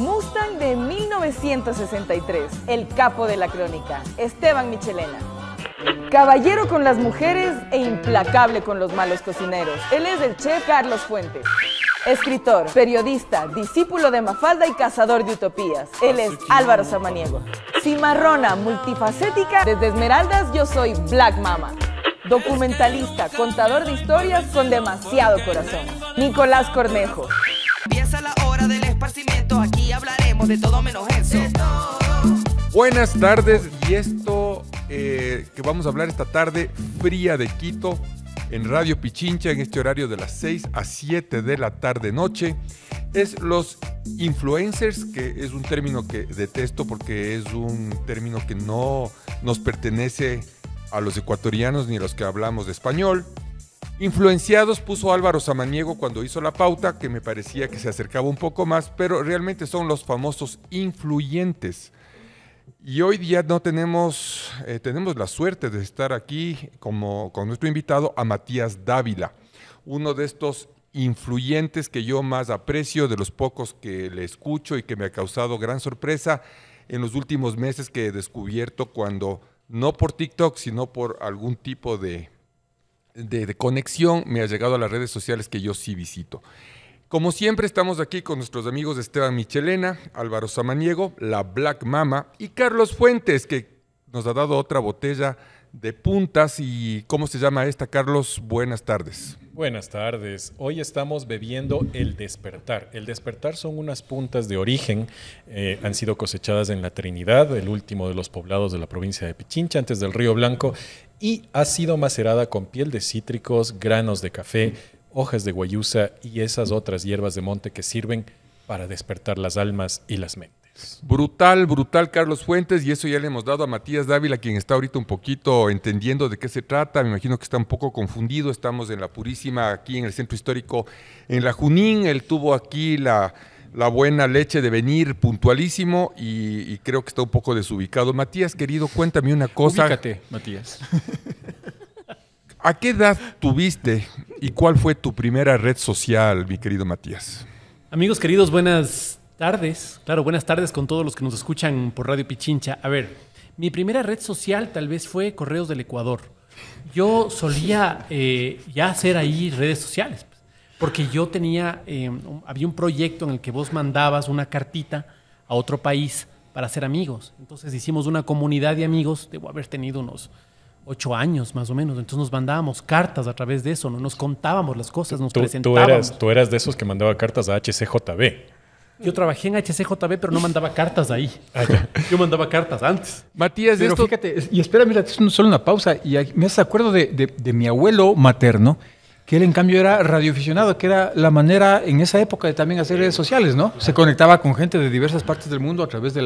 Mustang de 1963, el capo de la crónica, Esteban Michelena. Caballero con las mujeres e implacable con los malos cocineros. Él es el chef Carlos Fuentes. Escritor, periodista, discípulo de Mafalda y cazador de utopías. Él es Álvaro Samaniego. Cimarrona, multifacética, desde Esmeraldas yo soy Black Mama. Documentalista, contador de historias con demasiado corazón. Nicolás Cornejo. Empieza la hora del esparcimiento de todo menos Buenas tardes y esto eh, que vamos a hablar esta tarde fría de Quito en Radio Pichincha en este horario de las 6 a 7 de la tarde noche es los influencers, que es un término que detesto porque es un término que no nos pertenece a los ecuatorianos ni a los que hablamos de español. Influenciados puso Álvaro Samaniego cuando hizo la pauta, que me parecía que se acercaba un poco más, pero realmente son los famosos influyentes. Y hoy día no tenemos, eh, tenemos la suerte de estar aquí como, con nuestro invitado a Matías Dávila, uno de estos influyentes que yo más aprecio, de los pocos que le escucho y que me ha causado gran sorpresa en los últimos meses que he descubierto cuando, no por TikTok, sino por algún tipo de de, conexión me ha llegado a las redes sociales que yo sí visito. Como siempre, estamos aquí con nuestros amigos Esteban Michelena, Álvaro Samaniego, la Black Mama y Carlos Fuentes, que nos ha dado otra botella de puntas. ¿Y cómo se llama esta, Carlos? Buenas tardes. Buenas tardes. Hoy estamos bebiendo el despertar. El despertar son unas puntas de origen. Eh, han sido cosechadas en la Trinidad, el último de los poblados de la provincia de Pichincha, antes del Río Blanco, y ha sido macerada con piel de cítricos, granos de café, hojas de guayusa y esas otras hierbas de monte que sirven para despertar las almas y las mentes. Brutal, brutal, Carlos Fuentes, y eso ya le hemos dado a Matías Dávila, quien está ahorita un poquito entendiendo de qué se trata. Me imagino que está un poco confundido. Estamos en la Purísima, aquí en el Centro Histórico, en la Junín. Él tuvo aquí la la buena leche de venir puntualísimo y, creo que está un poco desubicado. Matías, querido, cuéntame una cosa. Ubícate, Matías. ¿A qué edad tuviste y cuál fue tu primera red social, mi querido Matías? Amigos queridos, buenas tardes. Claro, buenas tardes con todos los que nos escuchan por Radio Pichincha. A ver, mi primera red social tal vez fue Correos del Ecuador. Yo solía eh, ya hacer ahí redes sociales porque yo tenía, em, había un proyecto en el que vos mandabas una cartita a otro país para ser amigos. Entonces hicimos una comunidad de amigos, debo haber tenido unos ocho años más o menos. Entonces nos mandábamos cartas a través de eso, nos contábamos las cosas, nos presentábamos. Tú eras, de esos que mandaba cartas a HCJB. Yo trabajé en HCJB, pero no mandaba cartas ahí. Ah, yo mandaba cartas antes. Matías, fíjate, y espera, mira, solo una pausa. Y me acuerdo de mi abuelo materno, que él en cambio era radioaficionado, que era la manera en esa época de también hacer redes sociales, ¿no? Se conectaba con gente de diversas partes del mundo a través de,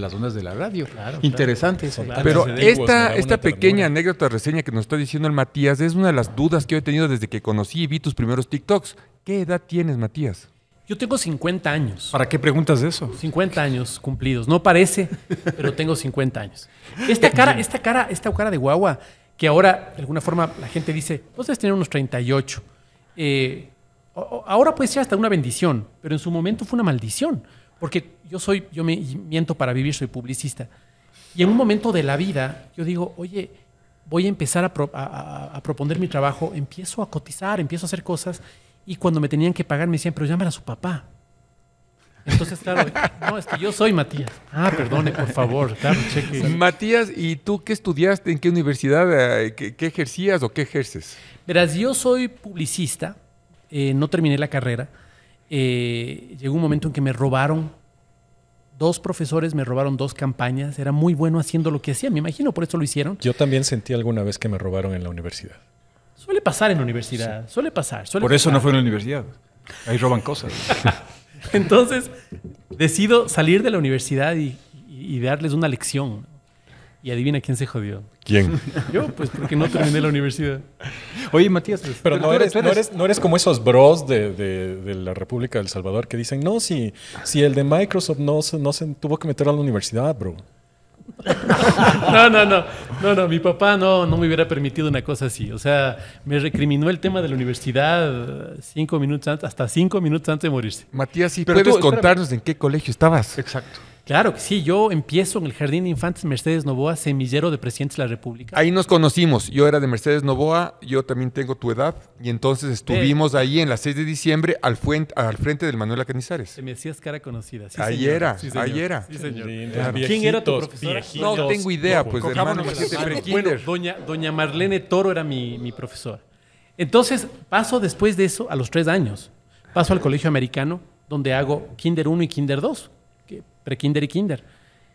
las ondas de la radio. Claro, Interesante. Pero esta, esta pequeña anécdota reseña que nos está diciendo el Matías es una de las dudas que yo he tenido desde que conocí y vi tus primeros TikToks. ¿Qué edad tienes, Matías? Yo tengo 50 años. ¿Para qué preguntas eso? 50 años cumplidos. No parece, pero tengo 50 años. Esta eh, cara, esta cara, esta cara de guagua que ahora, de alguna forma, la gente dice, vos pues debes tener unos 38. Eh, ahora puede ser hasta una bendición, pero en su momento fue una maldición, porque yo soy, yo me miento para vivir, soy publicista. Y en un momento de la vida, yo digo, oye, voy a empezar a, proponer mi trabajo, empiezo a cotizar, empiezo a hacer cosas, y cuando me tenían que pagar me decían, pero a su papá. Entonces, claro, no, es que yo soy Matías. Ah, perdone, por favor, claro, cheque. Matías, ¿y tú qué estudiaste? ¿En qué universidad? Eh, ¿Qué, ejercías o qué ejerces? Verás, yo soy publicista, eh, no terminé la carrera. Eh, llegó un momento en que me robaron dos profesores me robaron dos campañas. Era muy bueno haciendo lo que hacía, me imagino, por eso lo hicieron. Yo también sentí alguna vez que me robaron en la universidad. Suele pasar en la universidad, suele pasar. por eso no fue en la universidad. Ahí roban cosas. Entonces, decido salir de la universidad y, darles una lección. Y adivina quién se jodió. ¿Quién? Yo, pues porque no terminé la universidad. Oye, Matías, pero, no, eres, como esos bros de, de, la República del Salvador que dicen, no, si, si el de Microsoft no, no se tuvo que meter a la universidad, bro. No, no, no, no, no, mi papá no, no me hubiera permitido una cosa así. O sea, me recriminó el tema de la universidad cinco minutos antes, hasta cinco minutos antes de morirse. Matías, puedes contarnos en qué colegio estabas. Exacto. Claro que sí, yo empiezo en el Jardín de Infantes Mercedes Novoa, semillero de presidentes de la República. Ahí nos conocimos, yo era de Mercedes Novoa, yo también tengo tu edad, y entonces estuvimos ahí en la 6 de diciembre al, al frente del Manuel Acanizares. Me decías cara conocida. Sí, ahí era, era. señor. ¿Quién era tu profesora? No tengo idea, pues, de hermano. Bueno, doña, doña Marlene Toro era mi, mi profesora. Entonces paso después de eso a los tres años, paso al colegio americano, donde hago Kinder 1 y Kinder 2 prekinder y kinder.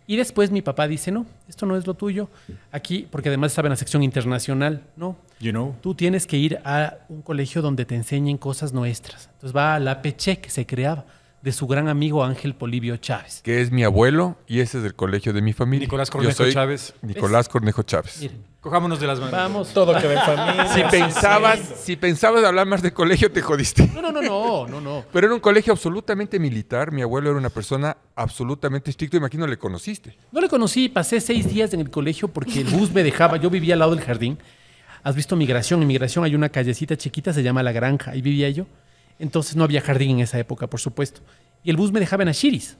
Y después mi papá dice, no, esto no es lo tuyo. Aquí, porque además estaba en la sección internacional, no. You know. Tú tienes que ir a un colegio donde te enseñen cosas nuestras. Entonces va a la Peche que se creaba de su gran amigo Ángel Polibio Chávez. Que es mi abuelo y ese es del colegio de mi familia. Nicolás Cornejo Chávez. Nicolás Cornejo Chávez. Miren. Cojámonos de las manos. Vamos, todo que ver familia. Si pensabas, si pensabas hablar más de colegio, te jodiste. No, no, no, no, no, no. Pero era un colegio absolutamente militar. Mi abuelo era una persona absolutamente estricta. Imagino le conociste. No le conocí. Pasé seis días en el colegio porque el bus me dejaba. Yo vivía al lado del jardín. Has visto Migración. En Migración hay una callecita chiquita, se llama La Granja. Ahí vivía yo. Entonces no había jardín en esa época, por supuesto. Y el bus me dejaba en Ashiris.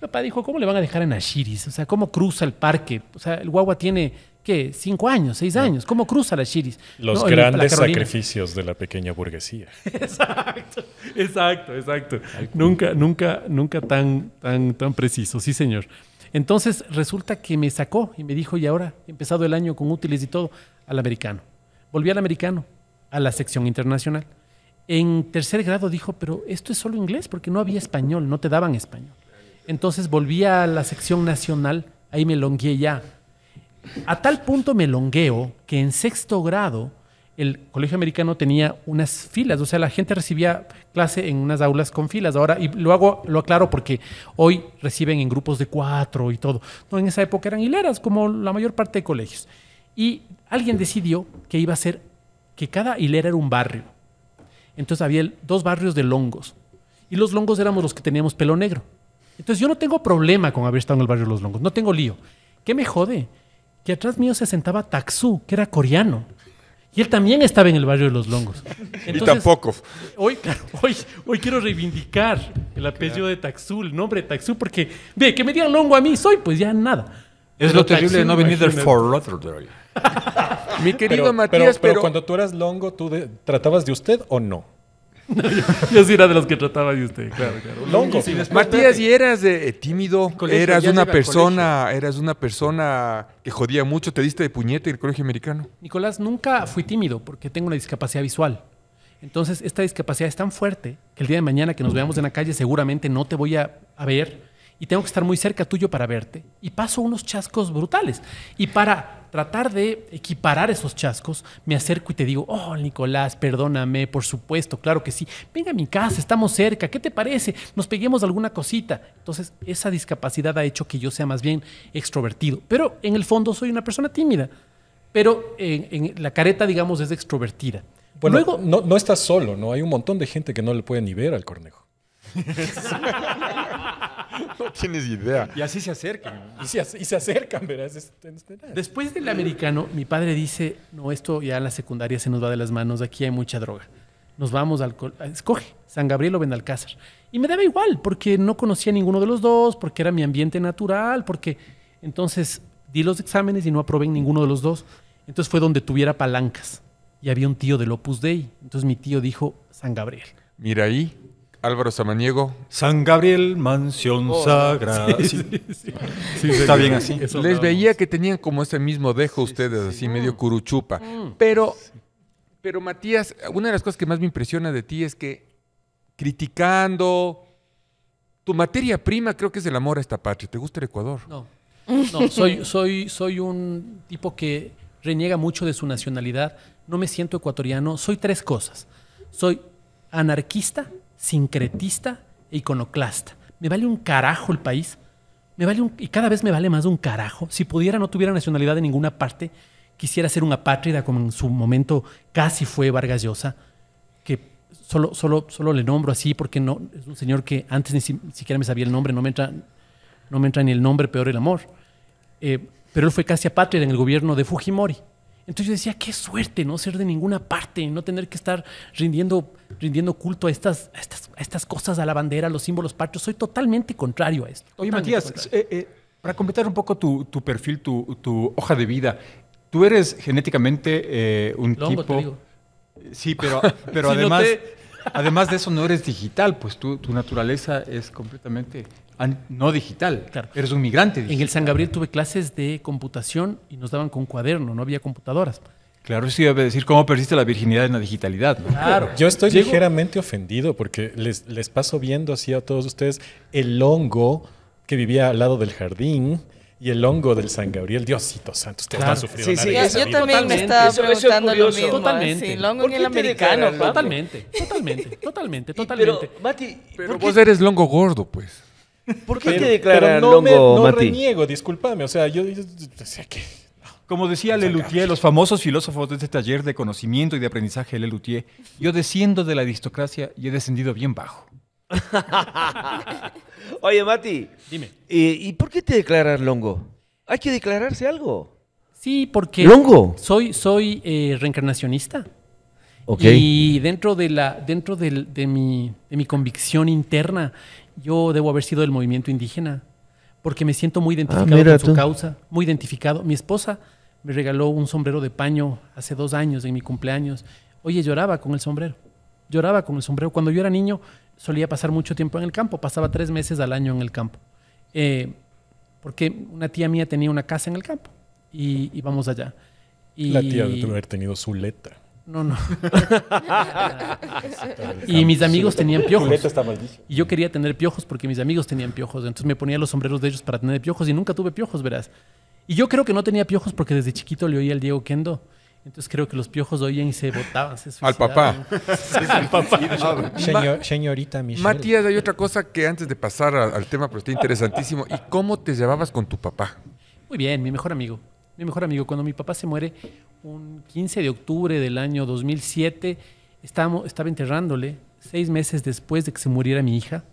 Mi papá dijo, ¿cómo le van a dejar en Ashiris? O sea, ¿cómo cruza el parque? O sea, el guagua tiene, ¿qué? ¿Cinco años? ¿Seis años? ¿Cómo cruza la Ashiris? Los grandes sacrificios de la pequeña burguesía. exacto, exacto, exacto. Nunca, nunca, nunca tan, tan, tan preciso. Sí, señor. Entonces resulta que me sacó y me dijo, y ahora, empezado el año con útiles y todo, al americano. Volví al americano, a la sección internacional. En tercer grado dijo, pero esto es solo inglés, porque no había español, no te daban español. Entonces volví a la sección nacional, ahí me longué ya. A tal punto me longueo que en sexto grado el colegio americano tenía unas filas, o sea, la gente recibía clase en unas aulas con filas. Ahora, y lo hago, lo aclaro porque hoy reciben en grupos de cuatro y todo. en esa época eran hileras, como la mayor parte de colegios. Y alguien decidió que iba a ser, que cada hilera era un barrio. Entonces había dos barrios de longos. Y los longos éramos los que teníamos pelo negro. Entonces yo no tengo problema con haber estado en el barrio de los longos. No tengo lío. ¿Qué me jode? Que atrás mío se sentaba Taxu, que era coreano. Y él también estaba en el barrio de los longos. y tampoco. Hoy, hoy, quiero reivindicar el apellido de Taksu, el nombre de porque ve, que me digan longo a mí, soy pues ya nada. Es lo terrible de no venir del For Rotterdam. Mi querido Matías, pero, cuando tú eras longo, ¿tú tratabas de usted o no? yo, sí era de los que trataba de usted, claro, claro. Longo. Matías, y eras eh, eh, tímido, eras una persona, eras una persona que jodía mucho, te diste de puñete en el colegio americano. Nicolás, nunca fui tímido porque tengo una discapacidad visual. Entonces, esta discapacidad es tan fuerte que el día de mañana que nos veamos en la calle seguramente no te voy a ver y tengo que estar muy cerca tuyo para verte y paso unos chascos brutales. Y para tratar de equiparar esos chascos, me acerco y te digo, oh Nicolás, perdóname, por supuesto, claro que sí, venga a mi casa, estamos cerca, ¿qué te parece? Nos peguemos alguna cosita. Entonces, esa discapacidad ha hecho que yo sea más bien extrovertido, pero en el fondo soy una persona tímida, pero en, la careta, digamos, es extrovertida. Bueno, Luego, no, estás solo, ¿no? Hay un montón de gente que no le puede ni ver al cornejo. No tienes idea. Y así se acercan. Y se, acercan, verás. Después del americano, mi padre dice, no, esto ya en la secundaria se nos va de las manos, aquí hay mucha droga. Nos vamos al... Escoge, San Gabriel o Benalcázar. Y me daba igual, porque no conocía ninguno de los dos, porque era mi ambiente natural, porque... Entonces, di los exámenes y no aprobé ninguno de los dos. Entonces fue donde tuviera palancas. Y había un tío del Opus Dei. Entonces mi tío dijo San Gabriel. Mira ahí. Álvaro Samaniego. San Gabriel, mansión sagrada. Sí, sí, Está bien así. Les veía que tenían como ese mismo dejo ustedes, así medio mm. curuchupa. Mm. Pero, pero Matías, una de las cosas que más me impresiona de ti es que criticando, tu materia prima creo que es el amor a esta patria. ¿Te gusta el Ecuador? No, no soy, soy, soy un tipo que reniega mucho de su nacionalidad. No me siento ecuatoriano. Soy tres cosas. Soy anarquista, sincretista e iconoclasta. Me vale un carajo el país. Me vale un, y cada vez me vale más de un carajo. Si pudiera, no tuviera nacionalidad en ninguna parte. Quisiera ser una apátrida, como en su momento casi fue Vargas Llosa, que solo, solo, solo le nombro así porque no, es un señor que antes ni, siquiera me sabía el nombre, no me entra, no me entra ni el nombre, peor el amor. Eh, pero él fue casi apátrida en el gobierno de Fujimori. Entonces yo decía, qué suerte no ser de ninguna parte, no tener que estar rindiendo, rindiendo culto a estas, estas, cosas, a la bandera, a los símbolos patrios. Soy totalmente contrario a esto. Oye, Matías, eh, eh, para completar un poco tu, perfil, tu, hoja de vida, tú eres genéticamente eh, un tipo... Sí, pero, pero además, además de eso no eres digital, pues tu naturaleza es completamente Ah, no digital. Eres un migrante. En el San Gabriel tuve clases de computación y nos daban con cuaderno, no había computadoras. Claro, eso iba a decir cómo persiste la virginidad en la digitalidad. Claro. Yo estoy ligeramente ofendido porque les, paso viendo así a todos ustedes el hongo que vivía al lado del jardín y el hongo del San Gabriel. Diosito santo, ustedes han sufrido. Sí, sí, yo también me estaba preguntando lo mismo. Totalmente. Sí, el hongo en el americano. Totalmente, totalmente, totalmente, totalmente. pero, Mati, vos eres longo gordo, pues. ¿Por qué te longo, no reniego, discúlpame. O sea, yo... Como decía pues Lelutier, los famosos filósofos de este taller de conocimiento y de aprendizaje de Lelutier, yo desciendo de la aristocracia y he descendido bien bajo. Oye, Mati. Dime. ¿Y por qué te declaras longo? Hay que declararse algo. Sí, porque. ¿Longo? Soy, soy eh, reencarnacionista. Okay. Y dentro de la, dentro de, mi, de mi convicción interna yo debo haber sido del movimiento indígena, porque me siento muy ah, identificado con su causa, muy identificado. Mi esposa me regaló un sombrero de paño hace dos años en mi cumpleaños. Oye, lloraba con el sombrero, lloraba con el sombrero. Cuando yo era niño solía pasar mucho tiempo en el campo, pasaba tres meses al año en el campo, eh, porque una tía mía tenía una casa en el campo y íbamos allá. La tía debe haber tenido su letra. No, no. y mis amigos tenían piojos. Y yo quería tener piojos porque mis amigos tenían piojos. Entonces me ponía los sombreros de ellos para tener piojos y nunca tuve piojos, verás. Y yo creo que no tenía piojos porque desde chiquito le oía al Diego Kendo. Entonces creo que los piojos oían y se botaban, Al papá. Ah, señorita Michelle. Matías, hay otra cosa que antes de pasar al, al tema, pero está interesantísimo. ¿Y cómo te llevabas con tu papá? Muy bien, mi mejor amigo. Mi mejor amigo. Cuando mi papá se muere, un 15 de octubre del año 2007, estaba, estaba enterrándole seis meses después de que se muriera mi hija.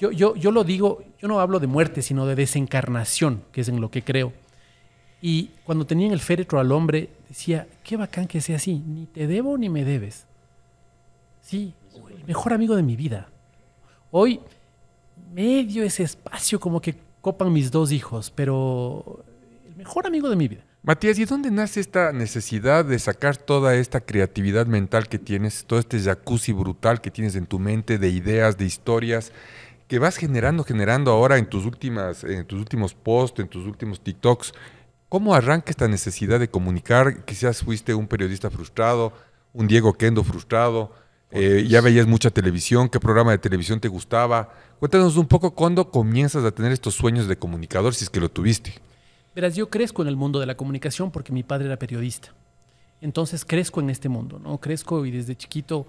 Yo, yo, yo, lo digo, yo no hablo de muerte, sino de desencarnación, que es en lo que creo. Y cuando en el féretro al hombre, decía, qué bacán que sea así, ni te debo ni me debes. Sí, el mejor amigo de mi vida. Hoy medio ese espacio como que copan mis dos hijos, pero el mejor amigo de mi vida. Matías, ¿y dónde nace esta necesidad de sacar toda esta creatividad mental que tienes, todo este jacuzzi brutal que tienes en tu mente de ideas, de historias? que vas generando, generando ahora en tus últimas, en tus últimos posts, en tus últimos TikToks, ¿cómo arranca esta necesidad de comunicar? Quizás fuiste un periodista frustrado, un Diego Kendo frustrado, eh, ya veías mucha televisión, ¿qué programa de televisión te gustaba? Cuéntanos un poco cuándo comienzas a tener estos sueños de comunicador, si es que lo tuviste. Verás, yo crezco en el mundo de la comunicación porque mi padre era periodista. Entonces crezco en este mundo, ¿no? Crezco y desde chiquito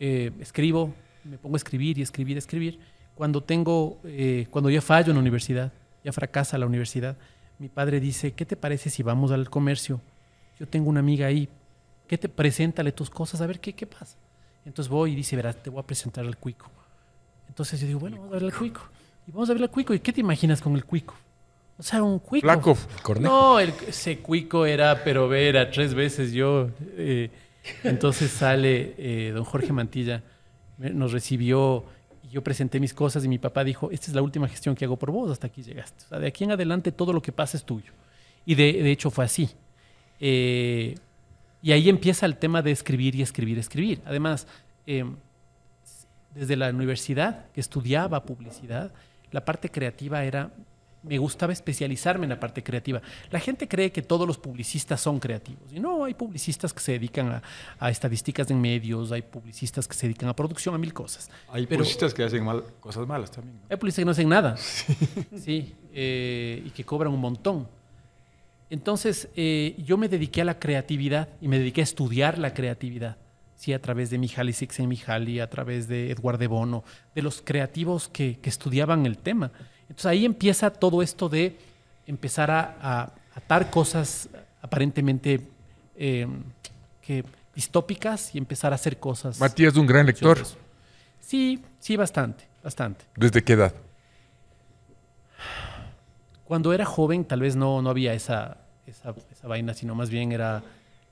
eh, escribo, me pongo a escribir y escribir, y escribir. Cuando tengo, eh, cuando ya fallo en la universidad, ya fracasa la universidad, mi padre dice, ¿qué te parece si vamos al comercio? Yo tengo una amiga ahí, ¿qué te? Preséntale tus cosas, a ver qué, qué pasa. Entonces voy y dice, verás, te voy a presentar al cuico. Entonces yo digo, bueno, vamos a ver al cuico. Y vamos a ver al cuico. ¿Y qué te imaginas con el cuico? O sea, un cuico. No, el, ese cuico era, pero era tres veces yo. Eh, entonces sale eh, don Jorge Mantilla, nos recibió, y yo presenté mis cosas y mi papá dijo, esta es la última gestión que hago por vos, hasta aquí llegaste. O sea, de aquí en adelante todo lo que pasa es tuyo. Y de, hecho fue así. Eh, y ahí empieza el tema de escribir y escribir, escribir. Además, em, desde la universidad, que estudiaba publicidad, la parte creativa era me gustaba especializarme en la parte creativa. La gente cree que todos los publicistas son creativos. Y no, hay publicistas que se dedican a, estadísticas en medios, hay publicistas que se dedican a producción, a mil cosas. Hay publicistas que hacen mal, cosas malas también. Hay publicistas que no hacen nada. Sí. Eh, y que cobran un montón. Entonces, eh, yo me dediqué a la creatividad y me dediqué a estudiar la creatividad. Sí, a través de Mihaly Csikszentmihalyi, a través de Edward de Bono, de los creativos que, que estudiaban el tema. Entonces ahí empieza todo esto de empezar a, atar cosas aparentemente eh, distópicas y empezar a hacer cosas. Matías es un gran lector. Sí, sí, bastante, bastante. ¿Desde qué edad? Cuando era joven tal vez no, había esa, esa, vaina, sino más bien era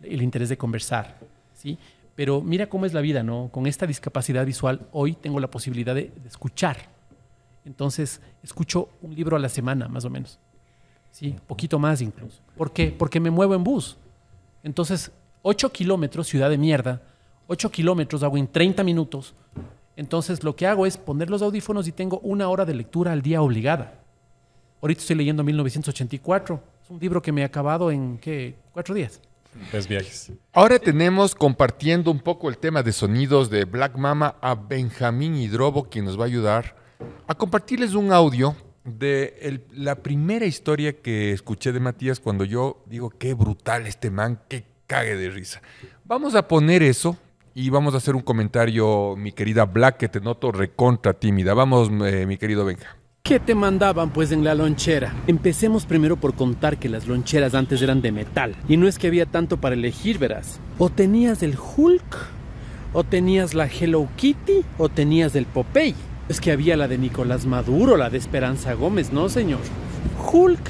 el interés de conversar, ¿sí? Pero mira cómo es la vida, ¿no? Con esta discapacidad visual hoy tengo la posibilidad de escuchar entonces, escucho un libro a la semana, más o menos. Sí, poquito más incluso. ¿Por qué? Porque me muevo en bus. Entonces, 8 kilómetros, ciudad de mierda, 8 kilómetros hago en 30 minutos. Entonces, lo que hago es poner los audífonos y tengo una hora de lectura al día obligada. Ahorita estoy leyendo 1984. Es un libro que me he acabado en, ¿qué? Cuatro días. Tres viajes. Ahora tenemos compartiendo un poco el tema de sonidos de Black Mama a Benjamín Hidrobo, quien nos va a ayudar a compartirles un audio de la primera historia que escuché de Matías cuando yo digo, qué brutal este man, qué cague de risa. Vamos a poner eso y vamos a hacer un comentario, mi querida Black, que te noto recontra tímida. Vamos, eh, mi querido Benja. ¿Qué te mandaban pues en la lonchera? Empecemos primero por contar que las loncheras antes eran de metal y no es que había tanto para elegir, verás. O tenías el Hulk, o tenías la Hello Kitty, o tenías el Popeye es que había la de Nicolás Maduro, la de Esperanza Gómez, ¿no, señor? Hulk,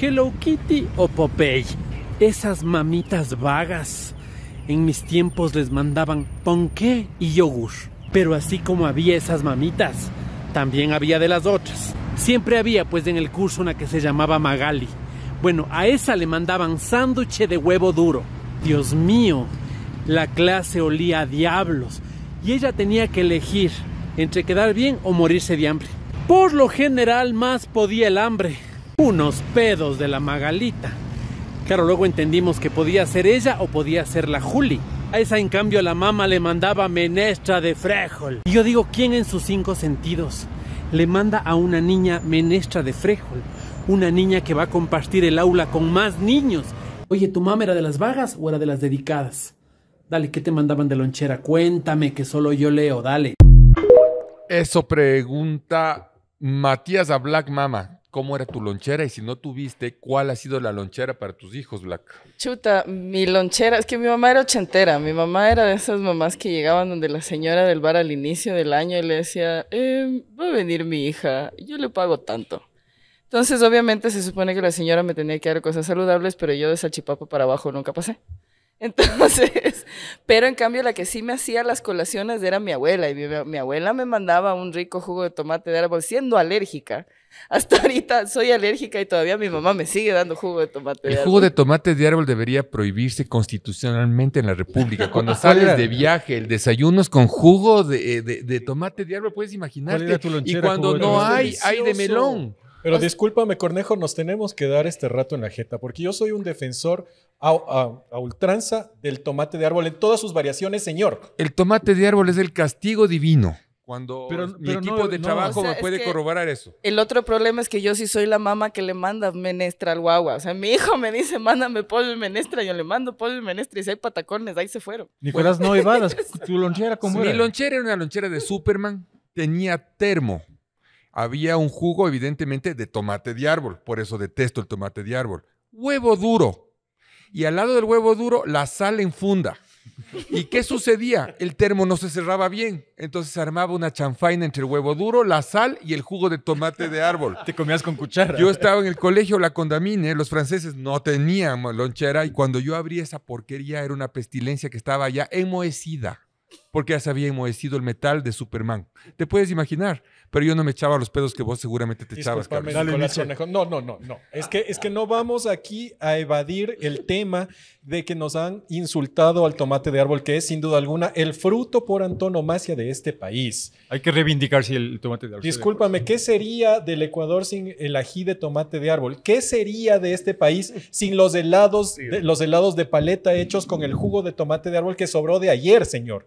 Hello Kitty o Popeye. Esas mamitas vagas. En mis tiempos les mandaban ponqué y yogur. Pero así como había esas mamitas, también había de las otras. Siempre había, pues, en el curso una que se llamaba Magali. Bueno, a esa le mandaban sándwich de huevo duro. Dios mío, la clase olía a diablos. Y ella tenía que elegir entre quedar bien o morirse de hambre. Por lo general más podía el hambre. Unos pedos de la Magalita. Claro, luego entendimos que podía ser ella o podía ser la Juli. A esa en cambio la mamá le mandaba menestra de frijol. Y yo digo, ¿quién en sus cinco sentidos le manda a una niña menestra de frijol? Una niña que va a compartir el aula con más niños. Oye, ¿tu mamá era de las vagas o era de las dedicadas? Dale, ¿qué te mandaban de lonchera? Cuéntame que solo yo leo, dale. Eso pregunta Matías a Black Mama. ¿Cómo era tu lonchera? Y si no tuviste, ¿cuál ha sido la lonchera para tus hijos, Black? Chuta, mi lonchera, es que mi mamá era ochentera. Mi mamá era de esas mamás que llegaban donde la señora del bar al inicio del año y le decía, eh, va a venir mi hija, yo le pago tanto. Entonces, obviamente, se supone que la señora me tenía que dar cosas saludables, pero yo de salchipapa para abajo nunca pasé. Entonces, pero en cambio la que sí me hacía las colaciones era mi abuela y mi, abuela me mandaba un rico jugo de tomate de árbol siendo alérgica. Hasta ahorita soy alérgica y todavía mi mamá me sigue dando jugo de tomate. de árbol. El jugo de tomate de árbol debería prohibirse constitucionalmente en la República. Cuando sales de viaje, el desayuno es con jugo de, eh, de tomate de árbol, puedes imaginarte. y cuando no hay, hay de melón. Pero discúlpame, Cornejo, nos tenemos que dar este rato en la jeta, porque yo soy un defensor a, ultranza del tomate de árbol en todas sus variaciones, señor. El tomate de árbol es el castigo divino. Cuando mi equipo de trabajo me puede corroborar eso. El otro problema es que yo sí soy la mamá que le manda menestra al guagua. O sea, mi hijo me dice, mándame polvo y menestra. Yo le mando polvo y menestra. Y si hay patacones, ahí se fueron. Nicolás, no Ibadas, tu lonchera, ¿cómo era? Mi lonchera era una lonchera de Superman. Tenía termo había un jugo evidentemente de tomate de árbol, por eso detesto el tomate de árbol. Huevo duro, y al lado del huevo duro la sal en funda. ¿Y qué sucedía? El termo no se cerraba bien. Entonces se armaba una chanfaina entre el huevo duro, la sal y el jugo de tomate de árbol. Te comías con cuchara. Yo estaba en el colegio, la condamine, los franceses no tenían lonchera y cuando yo abrí esa porquería era una pestilencia que estaba ya enmohecida porque ya se había enmohecido el metal de Superman. Te puedes imaginar, pero yo no me echaba los pedos que vos seguramente te echabas, No, no, no, no. Es que, es que no vamos aquí a evadir el tema de que nos han insultado al tomate de árbol, que es sin duda alguna el fruto por antonomasia de este país. Hay que reivindicar si el tomate de árbol. Discúlpame, ¿qué sería del Ecuador sin el ají de tomate de árbol? ¿Qué sería de este país sin los helados, los helados de paleta hechos con el jugo de tomate de árbol que sobró de ayer, señor?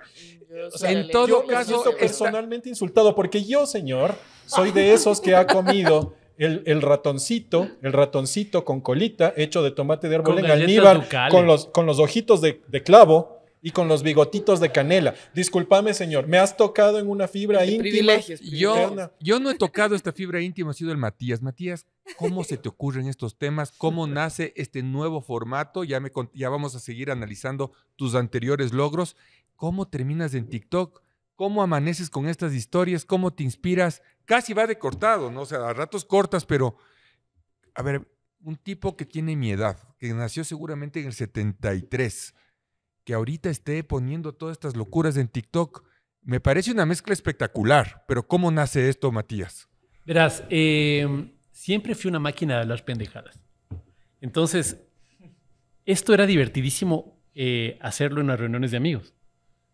en todo yo caso, personalmente insultado porque yo, señor, soy de esos que ha comido el, ratoncito, el ratoncito con colita hecho de tomate de árbol en almíbar, con los, con los ojitos de, clavo y con los bigotitos de canela. Discúlpame, señor, me has tocado en una fibra íntima. Yo, yo no he tocado esta fibra íntima, ha sido el Matías. Matías, ¿cómo se te ocurren estos temas? ¿Cómo nace este nuevo formato? Ya, me, ya vamos a seguir analizando tus anteriores logros cómo terminas en TikTok, cómo amaneces con estas historias, cómo te inspiras. Casi va de cortado, ¿no? O sea, a ratos cortas, pero a ver, un tipo que tiene mi edad, que nació seguramente en el 73, que ahorita esté poniendo todas estas locuras en TikTok, me parece una mezcla espectacular. Pero ¿cómo nace esto, Matías? Verás, em, siempre fui una máquina de hablar pendejadas. Entonces, esto era divertidísimo eh, hacerlo en las reuniones de amigos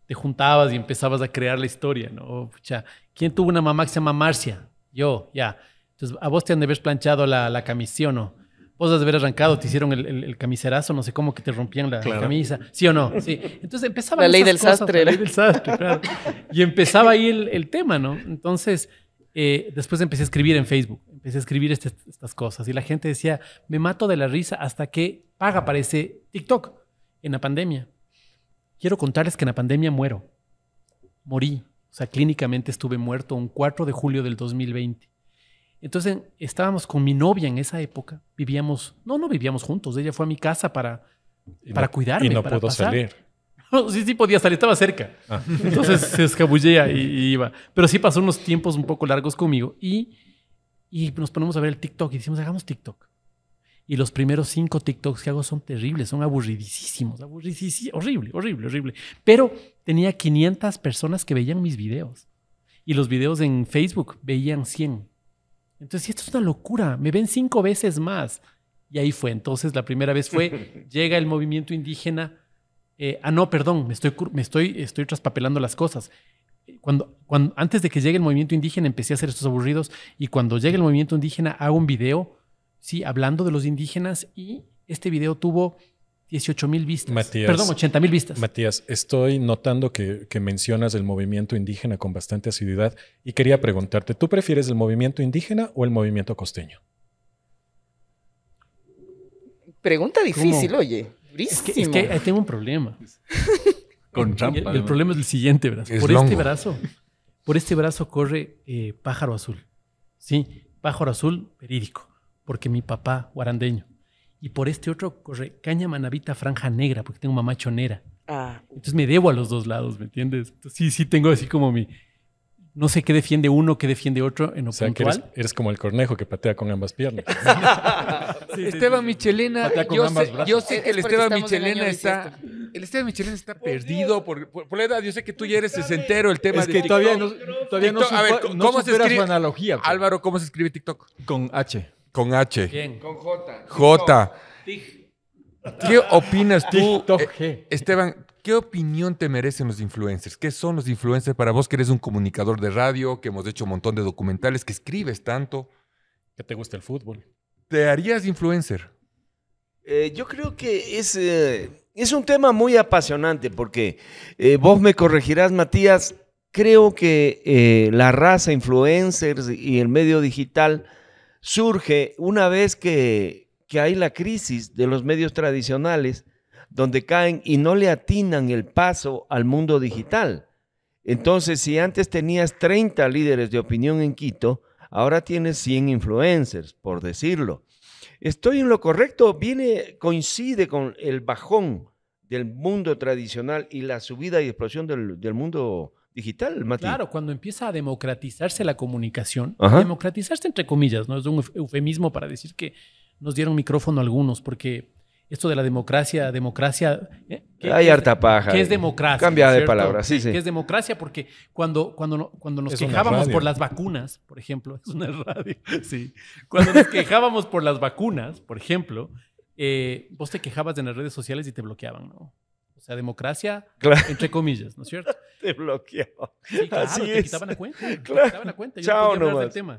te juntabas y empezabas a crear la historia, ¿no? O, pucha, ¿quién tuvo una mamá que se llama Marcia? Yo, ya. Entonces, a vos te han de haber planchado la, la o ¿no? Vos has de haber arrancado, te hicieron el, camiserazo, no sé cómo, que te rompían la, camisa, ¿sí o no? Sí. Entonces empezaba la ley del sastre. La ley del sastre, claro. Y empezaba ahí el, tema, ¿no? Entonces, eh, después empecé a escribir en Facebook, empecé a escribir este, estas cosas y la gente decía, me mato de la risa hasta que paga para ese TikTok en la pandemia. Quiero contarles que en la pandemia muero. Morí. O sea, clínicamente estuve muerto un 4 de julio del 2020. Entonces estábamos con mi novia en esa época, vivíamos, no, no vivíamos juntos, ella fue a mi casa para, para pasar. Y no pudo salir. sí, sí podía salir, estaba cerca. Ah. Entonces se escabullía y, iba. Pero sí pasó unos tiempos un poco largos conmigo y, y nos ponemos a ver el TikTok y decimos, hagamos TikTok. Y los primeros cinco TikToks que hago son terribles, son aburridísimos, aburridísimos, horrible, horrible, horrible. Pero tenía 500 personas que veían mis videos. Y los videos en Facebook veían 100. Entonces, esto es una locura, me ven cinco veces más. Y ahí fue. Entonces, la primera vez fue, llega el movimiento indígena. Eh, ah, no, perdón, me estoy, me estoy, estoy traspapelando las cosas. Cuando, cuando, antes de que llegue el movimiento indígena, empecé a hacer estos aburridos. Y cuando llega el movimiento indígena, hago un video sí, hablando de los indígenas y este video tuvo 18 mil vistas. Matías, Perdón, 80 mil vistas. Matías, estoy notando que, mencionas el movimiento indígena con bastante asiduidad y quería preguntarte, ¿tú prefieres el movimiento indígena o el movimiento costeño? Pregunta difícil, oye. Es que, es que, tengo un problema. con trampa. El, problema es el siguiente, ¿verdad? por este brazo, por este brazo corre eh, pájaro azul. Sí, pájaro azul verídico porque mi papá, guarandeño. Y por este otro corre caña manavita franja negra, porque tengo mamá chonera. Ah. Entonces me debo a los dos lados, ¿me entiendes? sí, sí tengo así como mi... No sé qué defiende uno, qué defiende otro en lo o sea, Que eres, como el cornejo que patea con ambas piernas. Esteban Michelena, yo sé, yo sé, que el Esteban Michelena está... El Esteban Michelena está oh, perdido por, por, la edad. Yo sé que tú ya eres sesentero el tema es que todavía no, todavía no, a ver, no ¿cómo se escribe, analogía. Pues. Álvaro, ¿cómo se escribe TikTok? Con H. Con H. ¿Quién? Con J. J. ¿Qué opinas tú, eh, Esteban? ¿Qué opinión te merecen los influencers? ¿Qué son los influencers para vos que eres un comunicador de radio, que hemos hecho un montón de documentales, que escribes tanto? Que te gusta el fútbol. ¿Te harías influencer? Eh, yo creo que es, eh, es un tema muy apasionante porque vos me corregirás, Matías, creo que la raza influencers y el medio digital surge una vez que, hay la crisis de los medios tradicionales, donde caen y no le atinan el paso al mundo digital. Entonces, si antes tenías 30 líderes de opinión en Quito, ahora tienes 100 influencers, por decirlo. ¿Estoy en lo correcto? Viene, coincide con el bajón del mundo tradicional y la subida y explosión del, del mundo digital, Mati. Claro, cuando empieza a democratizarse la comunicación, democratizarse entre comillas, ¿no? Es un eufemismo para decir que nos dieron micrófono algunos, porque esto de la democracia, democracia. ¿eh? Hay harta paja. ¿Qué es democracia? Cambia de palabras, palabra, sí, sí. ¿Qué es democracia? Porque cuando, cuando, cuando nos quejábamos por las vacunas, por ejemplo, es una radio, sí. Cuando nos quejábamos por las vacunas, por ejemplo, eh, vos te quejabas en las redes sociales y te bloqueaban, ¿no? O sea, democracia, entre comillas, ¿no es cierto? te bloqueó. Sí, claro, te quitaban la cuenta. Te quitaban la cuenta. Yo Chao, no nomás. Del tema.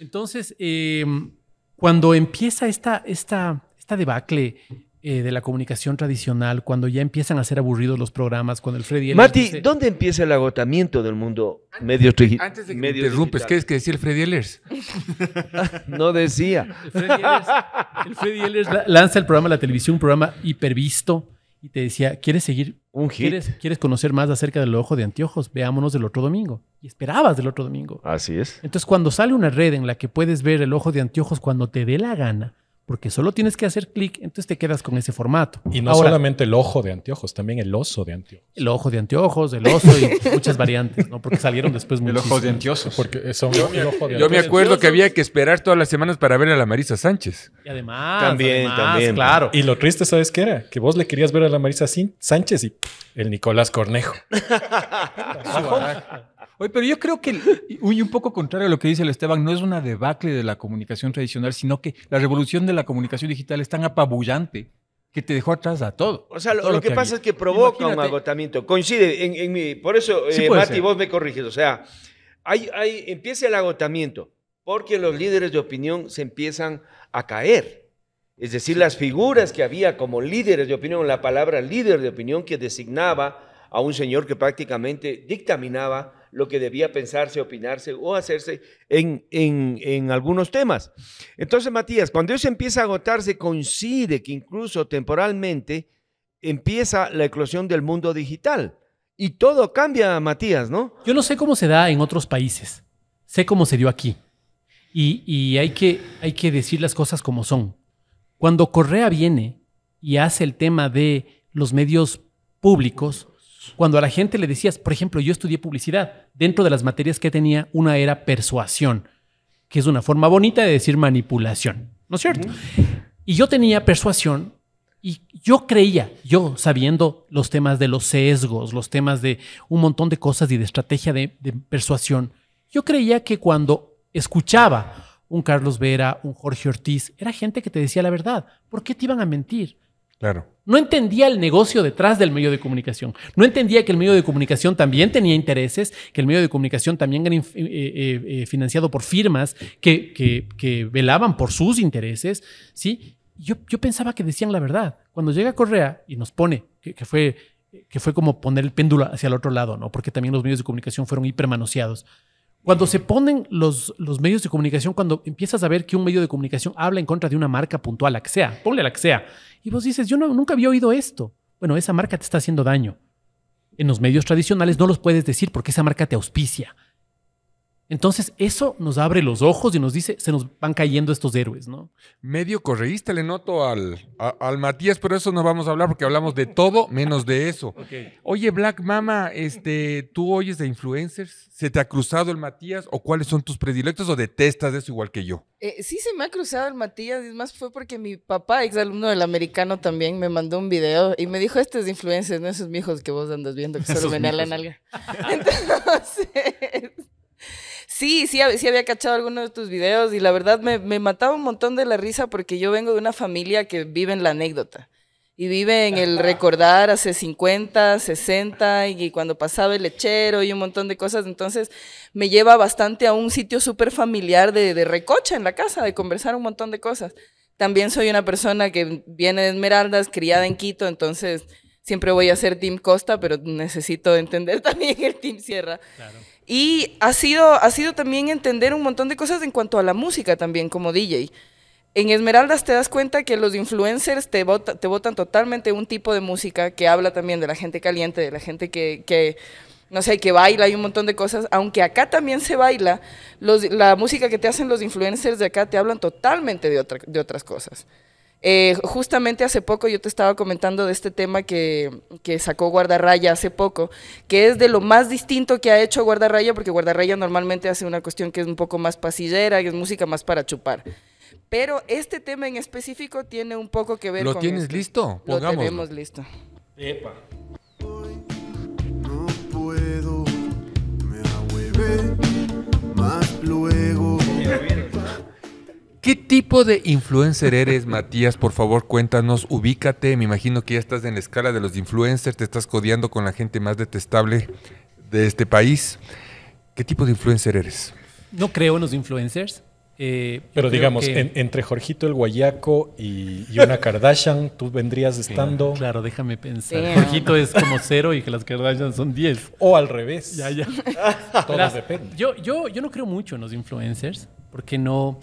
Entonces, em, cuando empieza esta, esta, esta debacle eh, de la comunicación tradicional, cuando ya empiezan a ser aburridos los programas, cuando el Freddy Ehlers... Mati, ¿dónde empieza el agotamiento del mundo medio medios Antes de que interrumpes, ¿qué es que decía el Freddy Ehlers? no decía. El Freddy Ehlers, lanza el programa la televisión, un programa hipervisto, y te decía, ¿quieres seguir? Un giro? ¿Quieres, ¿Quieres, conocer más acerca del ojo de anteojos? Veámonos del otro domingo. Y esperabas del otro domingo. Así es. Entonces, cuando sale una red en la que puedes ver el ojo de anteojos cuando te dé la gana, porque solo tienes que hacer clic, entonces te quedas con ese formato. Y no solamente el ojo de anteojos, también el oso de anteojos. El ojo de anteojos, el oso y muchas variantes, ¿no? Porque salieron después muchos. El ojo de anteojos. Porque son yo, me acuerdo que había que esperar todas las semanas para ver a la Marisa Sánchez. Y además, también, además, también. claro. Y lo triste, ¿sabes qué era? Que vos le querías ver a la Marisa Sánchez y el Nicolás Cornejo. pero yo creo que, un poco contrario a lo que dice el Esteban, no es una debacle de la comunicación tradicional, sino que la revolución de la comunicación digital es tan apabullante que te dejó atrás a todo. O sea, lo, que, pasa es que provoca un agotamiento. Coincide en, Por eso, eh, Mati, vos me corriges. O sea, empieza el agotamiento porque los líderes de opinión se empiezan a caer. Es decir, las figuras que había como líderes de opinión, la palabra líder de opinión que designaba a un señor que prácticamente dictaminaba lo que debía pensarse, opinarse o hacerse en, algunos temas. Entonces, Matías, cuando eso empieza a agotarse, coincide que incluso temporalmente empieza la eclosión del mundo digital. Y todo cambia, Matías, ¿no? Yo no sé cómo se da en otros países. Sé cómo se dio aquí. Y, hay, que, hay que decir las cosas como son. Cuando Correa viene y hace el tema de los medios públicos, cuando a la gente le decías, por ejemplo, yo estudié publicidad, dentro de las materias que tenía, una era persuasión, que es una forma bonita de decir manipulación, ¿no es cierto? Y yo tenía persuasión y yo creía, yo sabiendo los temas de los sesgos, los temas de un montón de cosas y de estrategia de persuasión, yo creía que cuando escuchaba un Carlos Vera, un Jorge Ortiz, era gente que te decía la verdad. ¿Por qué te iban a mentir? No entendía el negocio detrás del medio de comunicación. No entendía que el medio de comunicación también tenía intereses, que el medio de comunicación también era eh, eh, eh, financiado por firmas que, velaban por sus intereses. ¿sí? Yo, pensaba que decían la verdad. Cuando llega Correa y nos pone, que, fue, que fue como poner el péndulo hacia el otro lado, ¿no? porque también los medios de comunicación fueron hipermanoseados. Cuando se ponen los, medios de comunicación, cuando empiezas a ver que un medio de comunicación habla en contra de una marca puntual, la que sea, ponle la que sea, y vos dices, yo no, nunca había oído esto. Bueno, esa marca te está haciendo daño. En los medios tradicionales no los puedes decir porque esa marca te auspicia. Entonces, eso nos abre los ojos y nos dice, se nos van cayendo estos héroes, ¿no? Medio correísta le noto al, al Matías, pero eso no vamos a hablar porque hablamos de todo menos de eso. Oye, Black Mama, este, ¿tú oyes de influencers? ¿Se te ha cruzado el Matías o cuáles son tus predilectos o detestas eso igual que yo? Eh, sí, se me ha cruzado el Matías, Es más fue porque mi papá, ex alumno del americano también, me mandó un video y me dijo, este es de influencers, no esos mijos que vos andas viendo que solo ven a la nalga. Entonces... Sí, sí, sí había cachado algunos de tus videos y la verdad me, mataba un montón de la risa porque yo vengo de una familia que vive en la anécdota y vive en el recordar hace 50, 60 y, cuando pasaba el lechero y un montón de cosas. Entonces me lleva bastante a un sitio súper familiar de, recocha en la casa, de conversar un montón de cosas. También soy una persona que viene de Esmeraldas, criada en Quito, entonces siempre voy a ser Team Costa, pero necesito entender también el Team Sierra. Claro. Y ha sido, también entender un montón de cosas en cuanto a la música también como DJ. En Esmeraldas te das cuenta que los influencers te, votan totalmente un tipo de música que habla también de la gente caliente, de la gente que, no sé, que baila y un montón de cosas, aunque acá también se baila, la música que te hacen los influencers de acá te hablan totalmente de otras cosas. Eh, justamente hace poco yo te estaba comentando de este tema que, que, sacó Guardarraya hace poco, que es de lo más distinto que ha hecho Guardarraya, porque Guardarraya normalmente hace una cuestión que es un poco más pasillera, que es música más para chupar. Pero este tema en específico tiene un poco que ver con. ¿Lo tienes listo? Lo tenemos listo. Epa. no puedo, me más luego. ¿Qué tipo de influencer eres, Matías? Por favor, cuéntanos, ubícate. Me imagino que ya estás en la escala de los influencers, te estás codeando con la gente más detestable de este país. ¿Qué tipo de influencer eres? No creo en los influencers. Eh, Pero digamos, entre Jorgito el Guayaco y, y, una Kardashian, tú vendrías estando. Claro, déjame pensar. Jorgito es como cero y que las Kardashian son diez. O al revés. Ya, ya. Todo depende. Yo, yo, yo no creo mucho en los influencers, porque no.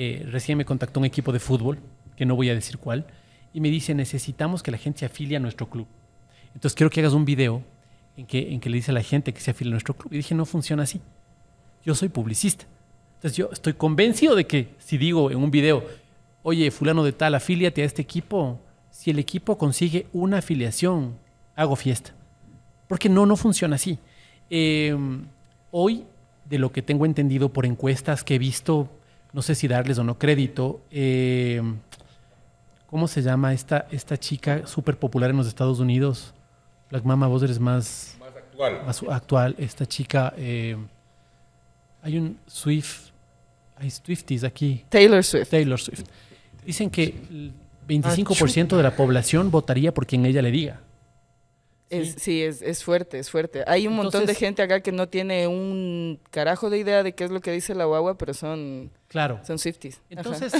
Eh, recién me contactó un equipo de fútbol, que no voy a decir cuál, y me dice, necesitamos que la gente se afilie a nuestro club. Entonces quiero que hagas un video en que, en que le dice a la gente que se afilie a nuestro club. Y dije, no funciona así. Yo soy publicista. Entonces yo estoy convencido de que si digo en un video, oye, fulano de tal, afíliate a este equipo, si el equipo consigue una afiliación, hago fiesta. Porque no, no funciona así. Em, hoy, de lo que tengo entendido por encuestas que he visto no sé si darles o no crédito. Eh, ¿Cómo se llama esta, esta chica súper popular en los Estados Unidos? Black Mama, vos eres más, actual. Esta chica. Eh, hay un Swift. Hay Swifties aquí. Taylor Swift. Taylor Swift. Dicen que el 25% ah, de la población votaría por quien ella le diga. Es, sí, es, fuerte, es fuerte. Hay un montón de gente acá que no tiene un carajo de idea de qué es lo que dice la guagua, pero son, claro. son Entonces,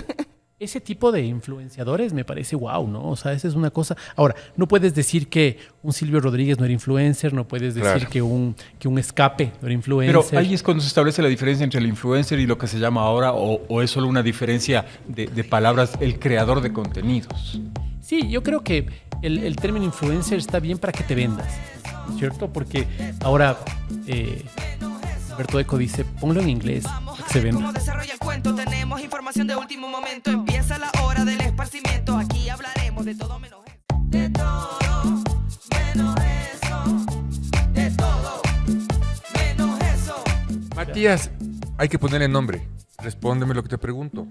ese tipo de influenciadores me parece wow, ¿no? O sea, esa es una cosa. Ahora, no puedes decir que un Silvio Rodríguez no era influencer, no puedes decir que, un, que un escape no era influencer. Pero ahí es cuando se establece la diferencia entre el influencer y lo que se llama ahora, o, es solo una diferencia de palabras, el creador de contenidos. Sí, yo creo que el, término influencer está bien para que te vendas, ¿cierto? Porque ahora eh, Eco dice, ponlo en inglés, se vende. Matías, hay que ponerle nombre. Respóndeme lo que te pregunto.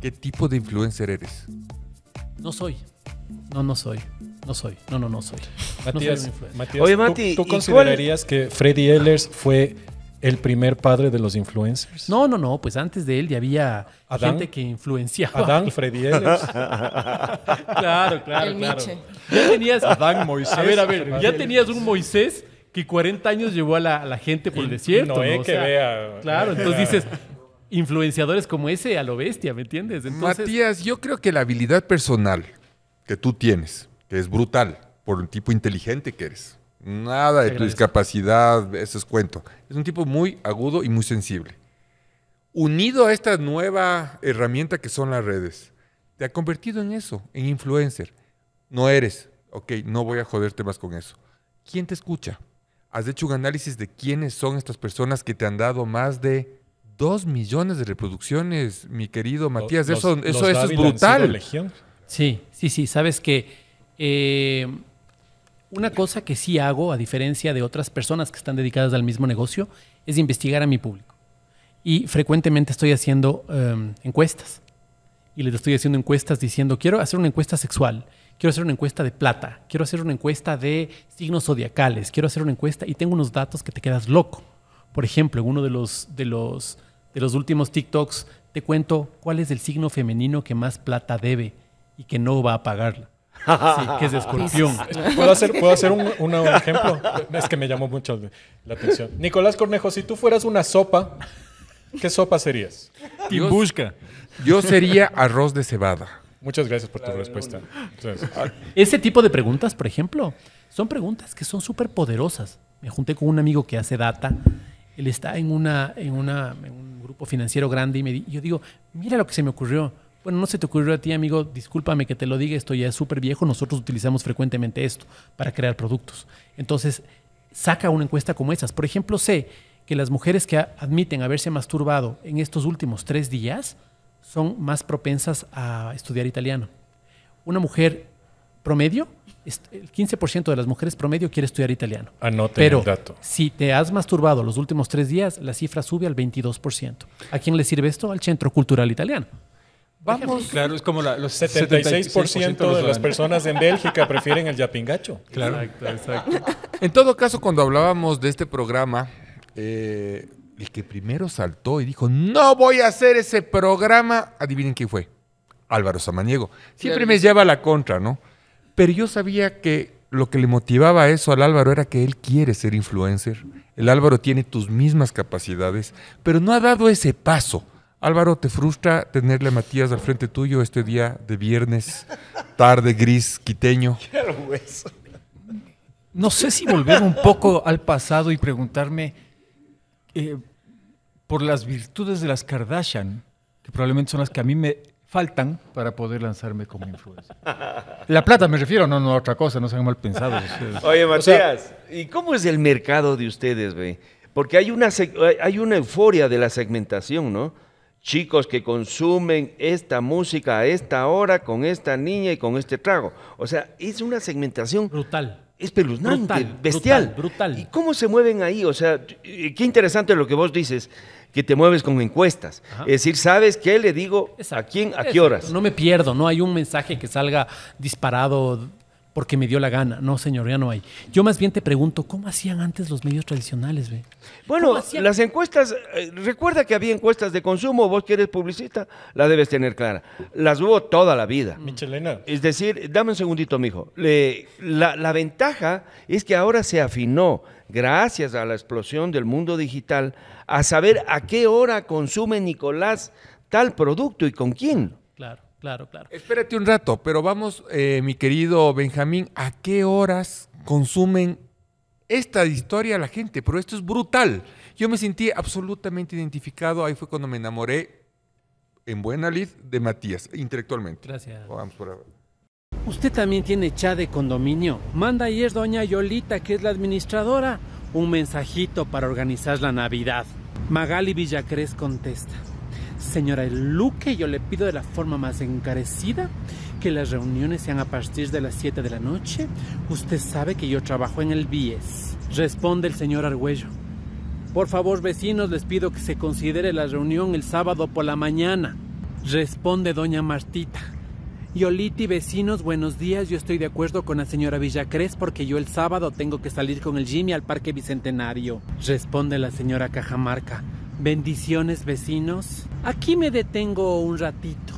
¿Qué tipo de influencer eres? No soy. No, no soy. No soy. No, no, no soy. Matías, Oye, Mati, ¿tú, considerarías que Freddy ah. Ehlers fue el primer padre de los influencers? No, no, no. Pues antes de él ya había gente que influenciaba. Adán, Freddy Ehlers. claro, claro, claro. Ya tenías... Adán, Moisés. A ver, a ver. Ya tenías un Moisés que 40 años llevó a la, gente por el desierto. ¿no? que vea. Claro, entonces dices, influenciadores como ese a lo bestia, ¿me entiendes? Matías, yo creo que la habilidad personal que tú tienes, que es brutal, por el tipo inteligente que eres. Nada de tu discapacidad, eso es cuento. Es un tipo muy agudo y muy sensible. Unido a esta nueva herramienta que son las redes, te ha convertido en eso, en influencer. No eres, ok, no voy a joderte más con eso. ¿Quién te escucha? ¿Has hecho un análisis de quiénes son estas personas que te han dado más de dos millones de reproducciones, mi querido Matías? eso eso, eso es brutal. Sí, sí, sí. Sabes que eh, una cosa que sí hago, a diferencia de otras personas que están dedicadas al mismo negocio, es investigar a mi público. Y frecuentemente estoy haciendo em, encuestas. Y les estoy haciendo encuestas diciendo, quiero hacer una encuesta sexual, quiero hacer una encuesta de plata, quiero hacer una encuesta de signos zodiacales, quiero hacer una encuesta y tengo unos datos que te quedas loco. Por ejemplo, en uno de los, de los, de los últimos TikToks te cuento cuál es el signo femenino que más plata debe y que no va a pagarla. que es escorpión. ¿Puedo hacer, ¿puedo hacer un, ejemplo? Es que me llamó mucho la atención. Nicolás Cornejo, si tú fueras una sopa, ¿qué sopa serías? busca Yo sería arroz de cebada. Muchas gracias por tu respuesta. Ese tipo de preguntas, por ejemplo, son preguntas que son súper poderosas. Me junté con un amigo que hace data. Él está en, una, en, una, en un grupo financiero grande y me, yo digo, mira lo que se me ocurrió bueno, no se te ocurrió a ti, amigo, discúlpame que te lo diga, esto ya es súper viejo, nosotros utilizamos frecuentemente esto para crear productos. Entonces, saca una encuesta como esas. Por ejemplo, sé que las mujeres que admiten haberse masturbado en estos últimos tres días son más propensas a estudiar italiano. Una mujer promedio, el 15% de las mujeres promedio quiere estudiar italiano. Anote ah, el dato. si te has masturbado los últimos tres días, la cifra sube al 22%. ¿A quién le sirve esto? Al Centro Cultural Italiano. Vamos. Claro, es como los 76%, de las personas en Bélgica prefieren el yapingacho. Claro. Exacto, En todo caso, cuando hablábamos de este programa, eh, el que primero saltó y dijo, no voy a hacer ese programa, adivinen quién fue. Álvaro Samaniego. Siempre me lleva la contra, ¿no? Pero yo sabía que lo que le motivaba eso al Álvaro era que él quiere ser influencer. El Álvaro tiene tus mismas capacidades, pero no ha dado ese paso. Álvaro, ¿te frustra tenerle a Matías al frente tuyo este día de viernes, tarde gris, quiteño? No sé si volver un poco al pasado y preguntarme eh, por las virtudes de las Kardashian, que probablemente son las que a mí me faltan para poder lanzarme como influencer. La plata me refiero, no, no a otra cosa, no sean mal pensado. Oye, Matías, ¿y cómo es el mercado de ustedes, güey? Porque hay una, hay una euforia de la segmentación, ¿no? chicos que consumen esta música a esta hora con esta niña y con este trago. O sea, es una segmentación brutal. es peluznante bestial. Brutal, ¿Y cómo se mueven ahí? O sea, qué interesante lo que vos dices, que te mueves con encuestas. Es decir, ¿sabes qué le digo? a quién, a qué horas. No me pierdo, no hay un mensaje que salga disparado porque me dio la gana. No, señor, ya no hay. Yo más bien te pregunto, ¿cómo hacían antes los medios tradicionales? ve. Bueno, las encuestas, eh, recuerda que había encuestas de consumo, vos que eres publicista, la debes tener clara. Las hubo toda la vida. Mm. Michelena. Es decir, dame un segundito, mijo. la ventaja es que ahora se afinó, gracias a la explosión del mundo digital, a saber a qué hora consume Nicolás tal producto y con quién claro, claro. Espérate un rato, pero vamos, eh, mi querido Benjamín, ¿a qué horas consumen esta historia la gente? Pero esto es brutal. Yo me sentí absolutamente identificado, ahí fue cuando me enamoré en buena lid de Matías, intelectualmente. Gracias. Vamos por ahora. ¿Usted también tiene chat de condominio? Manda y es doña Yolita, que es la administradora, un mensajito para organizar la Navidad. Magali Villacrés contesta. Señora Luque, yo le pido de la forma más encarecida que las reuniones sean a partir de las 7 de la noche. Usted sabe que yo trabajo en el BIES. Responde el señor Argüello. Por favor, vecinos, les pido que se considere la reunión el sábado por la mañana. Responde doña Martita. Yoliti, vecinos, buenos días. Yo estoy de acuerdo con la señora Villacrés porque yo el sábado tengo que salir con el Jimmy al Parque Bicentenario. Responde la señora Cajamarca. Bendiciones vecinos. Aquí me detengo un ratito.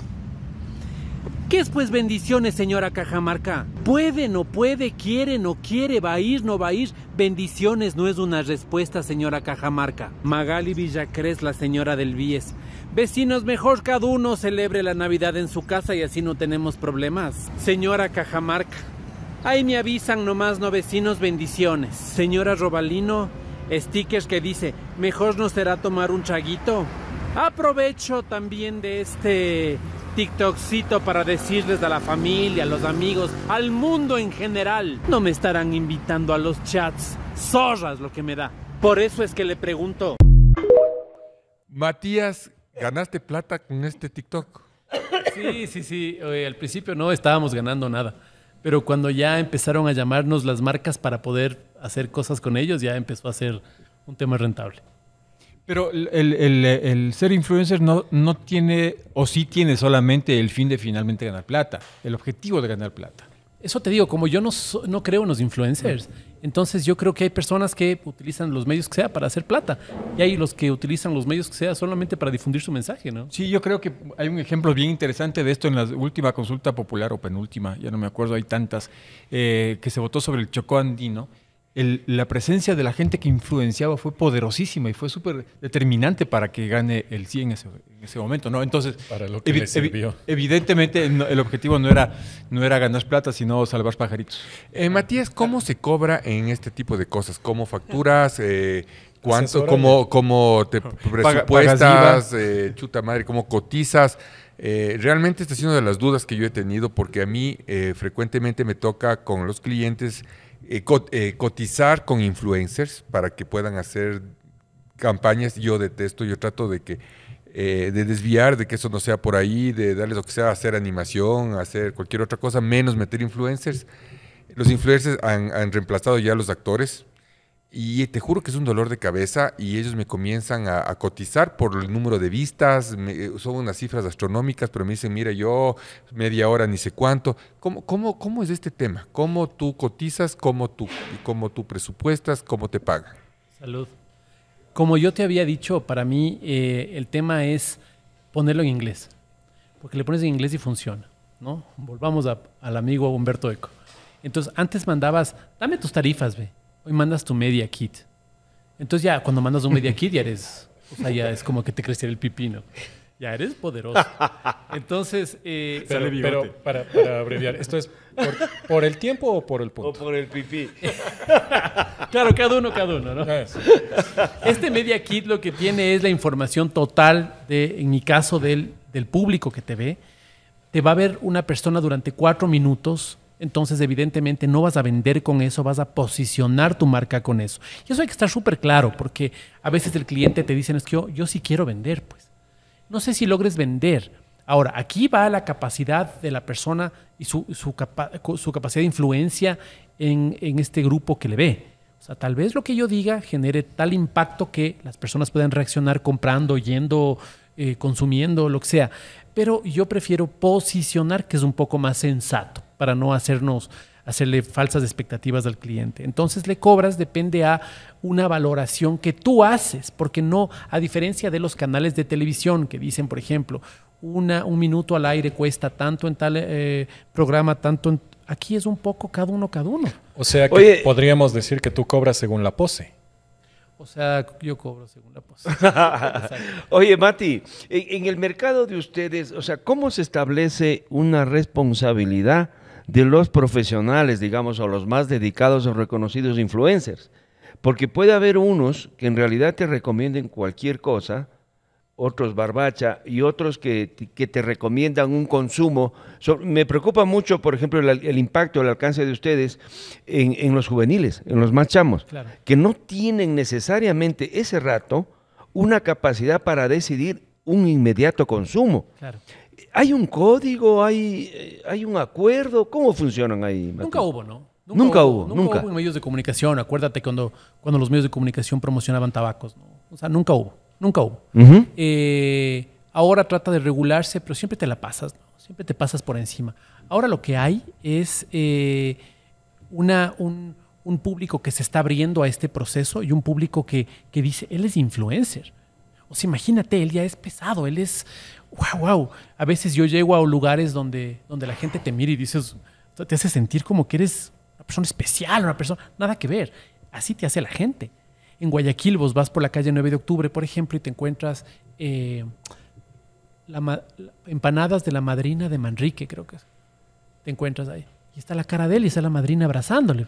¿Qué es pues bendiciones, señora Cajamarca? Puede, no puede, quiere, no quiere, va a ir, no va a ir. Bendiciones no es una respuesta, señora Cajamarca. Magali Villacres, la señora del Bies. Vecinos, mejor cada uno celebre la Navidad en su casa y así no tenemos problemas. Señora Cajamarca. Ahí me avisan nomás, no vecinos, bendiciones. Señora Robalino, stickers que dice, mejor nos será tomar un chaguito. Aprovecho también de este TikTokcito para decirles a la familia, a los amigos, al mundo en general. No me estarán invitando a los chats. Zorras lo que me da. Por eso es que le pregunto. Matías, ¿ganaste plata con este TikTok? Sí, sí, sí. al principio no estábamos ganando nada. Pero cuando ya empezaron a llamarnos las marcas para poder hacer cosas con ellos, ya empezó a ser un tema rentable. Pero el, ser influencer no, no tiene, o sí tiene solamente el fin de finalmente ganar plata, el objetivo de ganar plata. Eso te digo, como yo no, creo en los influencers, entonces yo creo que hay personas que utilizan los medios que sea para hacer plata y hay los que utilizan los medios que sea solamente para difundir su mensaje, ¿no? Sí, yo creo que hay un ejemplo bien interesante de esto en la última consulta popular o penúltima, ya no me acuerdo, hay tantas, eh, que se votó sobre el Chocó Andino la presencia de la gente que influenciaba fue poderosísima y fue súper determinante para que gane el sí en ese, momento, ¿no? Entonces, evidentemente el objetivo no era, no era ganar plata, sino salvar pajaritos. Eh, Matías, ¿cómo se cobra en este tipo de cosas? ¿Cómo facturas? Eh, ¿Cuánto? ¿Cómo, te presupuestas? Eh, chuta madre, ¿cómo cotizas? realmente esta es una de las dudas que yo he tenido porque a mí frecuentemente me toca con los clientes eh, eh, cotizar con influencers para que puedan hacer campañas. Yo detesto, yo trato de que eh, de desviar, de que eso no sea por ahí, de darles lo que sea, hacer animación, hacer cualquier otra cosa, menos meter influencers. Los influencers han, han reemplazado ya a los actores, y te juro que es un dolor de cabeza y ellos me comienzan a, cotizar por el número de vistas, eh, son unas cifras astronómicas, pero me dicen, mira, yo media hora ni sé cuánto. ¿Cómo, cómo, cómo es este tema? ¿Cómo tú cotizas? ¿Cómo tú, cómo tú presupuestas? ¿Cómo te pagan? Salud. Como yo te había dicho, para mí eh, el tema es ponerlo en inglés, porque le pones en inglés y funciona, ¿no? Volvamos al amigo Humberto Eco. Entonces, antes mandabas, dame tus tarifas, ve hoy mandas tu media kit. Entonces ya cuando mandas un media kit ya eres, o sea, ya es como que te creciera el pipino. Ya eres poderoso. Entonces, eh, pero, para, abreviar, ¿esto es por, el tiempo o por el punto? O por el pipí. claro, cada uno, cada uno, ¿no? Este media kit lo que tiene es la información total de, en mi caso, del, del público que te ve. Te va a ver una persona durante cuatro minutos entonces, evidentemente, no vas a vender con eso, vas a posicionar tu marca con eso. Y eso hay que estar súper claro, porque a veces el cliente te dice, es que yo, sí quiero vender, pues. No sé si logres vender. Ahora, aquí va la capacidad de la persona y su, capacidad de influencia en, este grupo que le ve. O sea, tal vez lo que yo diga genere tal impacto que las personas puedan reaccionar comprando, yendo, eh, consumiendo, lo que sea. Pero yo prefiero posicionar, que es un poco más sensato para no hacernos hacerle falsas expectativas al cliente. Entonces le cobras depende a una valoración que tú haces, porque no, a diferencia de los canales de televisión que dicen, por ejemplo, una, un minuto al aire cuesta tanto en tal eh, programa, tanto en... Aquí es un poco cada uno, cada uno. O sea que podríamos decir que tú cobras según la pose. O sea, yo cobro según la pose. Oye, Mati, en el mercado de ustedes, o sea, ¿cómo se establece una responsabilidad? de los profesionales, digamos, o los más dedicados o reconocidos influencers. Porque puede haber unos que en realidad te recomienden cualquier cosa, otros barbacha y otros que, te recomiendan un consumo. me preocupa mucho, por ejemplo, el, impacto, el alcance de ustedes en, los juveniles, en los más chamos, que no tienen necesariamente ese rato una capacidad para decidir un inmediato consumo. Claro. ¿Hay un código? ¿Hay, hay un acuerdo? ¿Cómo funcionan ahí? Nunca hubo, ¿no? Nunca, hubo, nunca. hubo medios de comunicación. Acuérdate cuando, cuando los medios de comunicación promocionaban tabacos. O sea, nunca hubo, nunca hubo. Eh, ahora trata de regularse, pero siempre te la pasas, ¿no? siempre te pasas por encima. Ahora lo que hay es eh, una, un, público que se está abriendo a este proceso y un público que, que dice, él es influencer. O sea, imagínate, él ya es pesado, él es wow, A veces yo llego a lugares donde, donde la gente te mira y dices, te hace sentir como que eres una persona especial, una persona, nada que ver. Así te hace la gente. En Guayaquil vos vas por la calle 9 de octubre, por ejemplo, y te encuentras eh, empanadas de la madrina de Manrique, creo que es. Te encuentras ahí. Y está la cara de él y está la madrina abrazándole.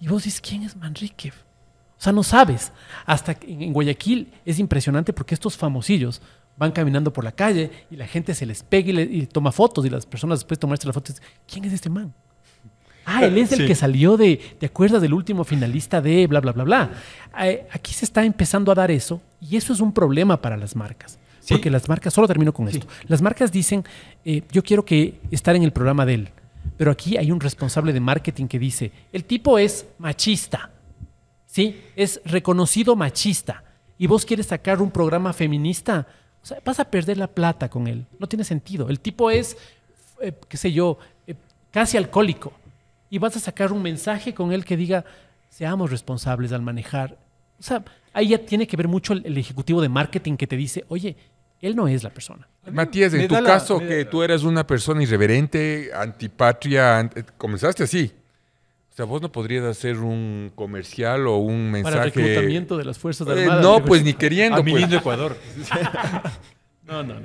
Y vos dices, ¿quién es Manrique? O sea, no sabes. Hasta en Guayaquil es impresionante porque estos famosillos, van caminando por la calle y la gente se les pega y, toma fotos y las personas después de tomarse las fotos, ¿quién es este man? Ah, él es el que salió de, ¿te acuerdas del último finalista de bla, bla, bla, bla? Eh, aquí se está empezando a dar eso y eso es un problema para las marcas. Porque las marcas, solo termino con esto, las marcas dicen, eh, yo quiero que estar en el programa de él, pero aquí hay un responsable de marketing que dice, el tipo es machista, ¿sí? Es reconocido machista y vos quieres sacar un programa feminista o sea, vas a perder la plata con él. No tiene sentido. El tipo es, eh, qué sé yo, eh, casi alcohólico. Y vas a sacar un mensaje con él que diga, seamos responsables al manejar. O sea, ahí ya tiene que ver mucho el, ejecutivo de marketing que te dice, oye, él no es la persona. Matías, en tu caso, que tú eres una persona irreverente, antipatria, eh, comenzaste así. O sea, vos no podrías hacer un comercial o un mensaje. Para reclutamiento de las Fuerzas eh, Armadas. no, pues ni queriendo. A mi pues. lindo Ecuador. No, no,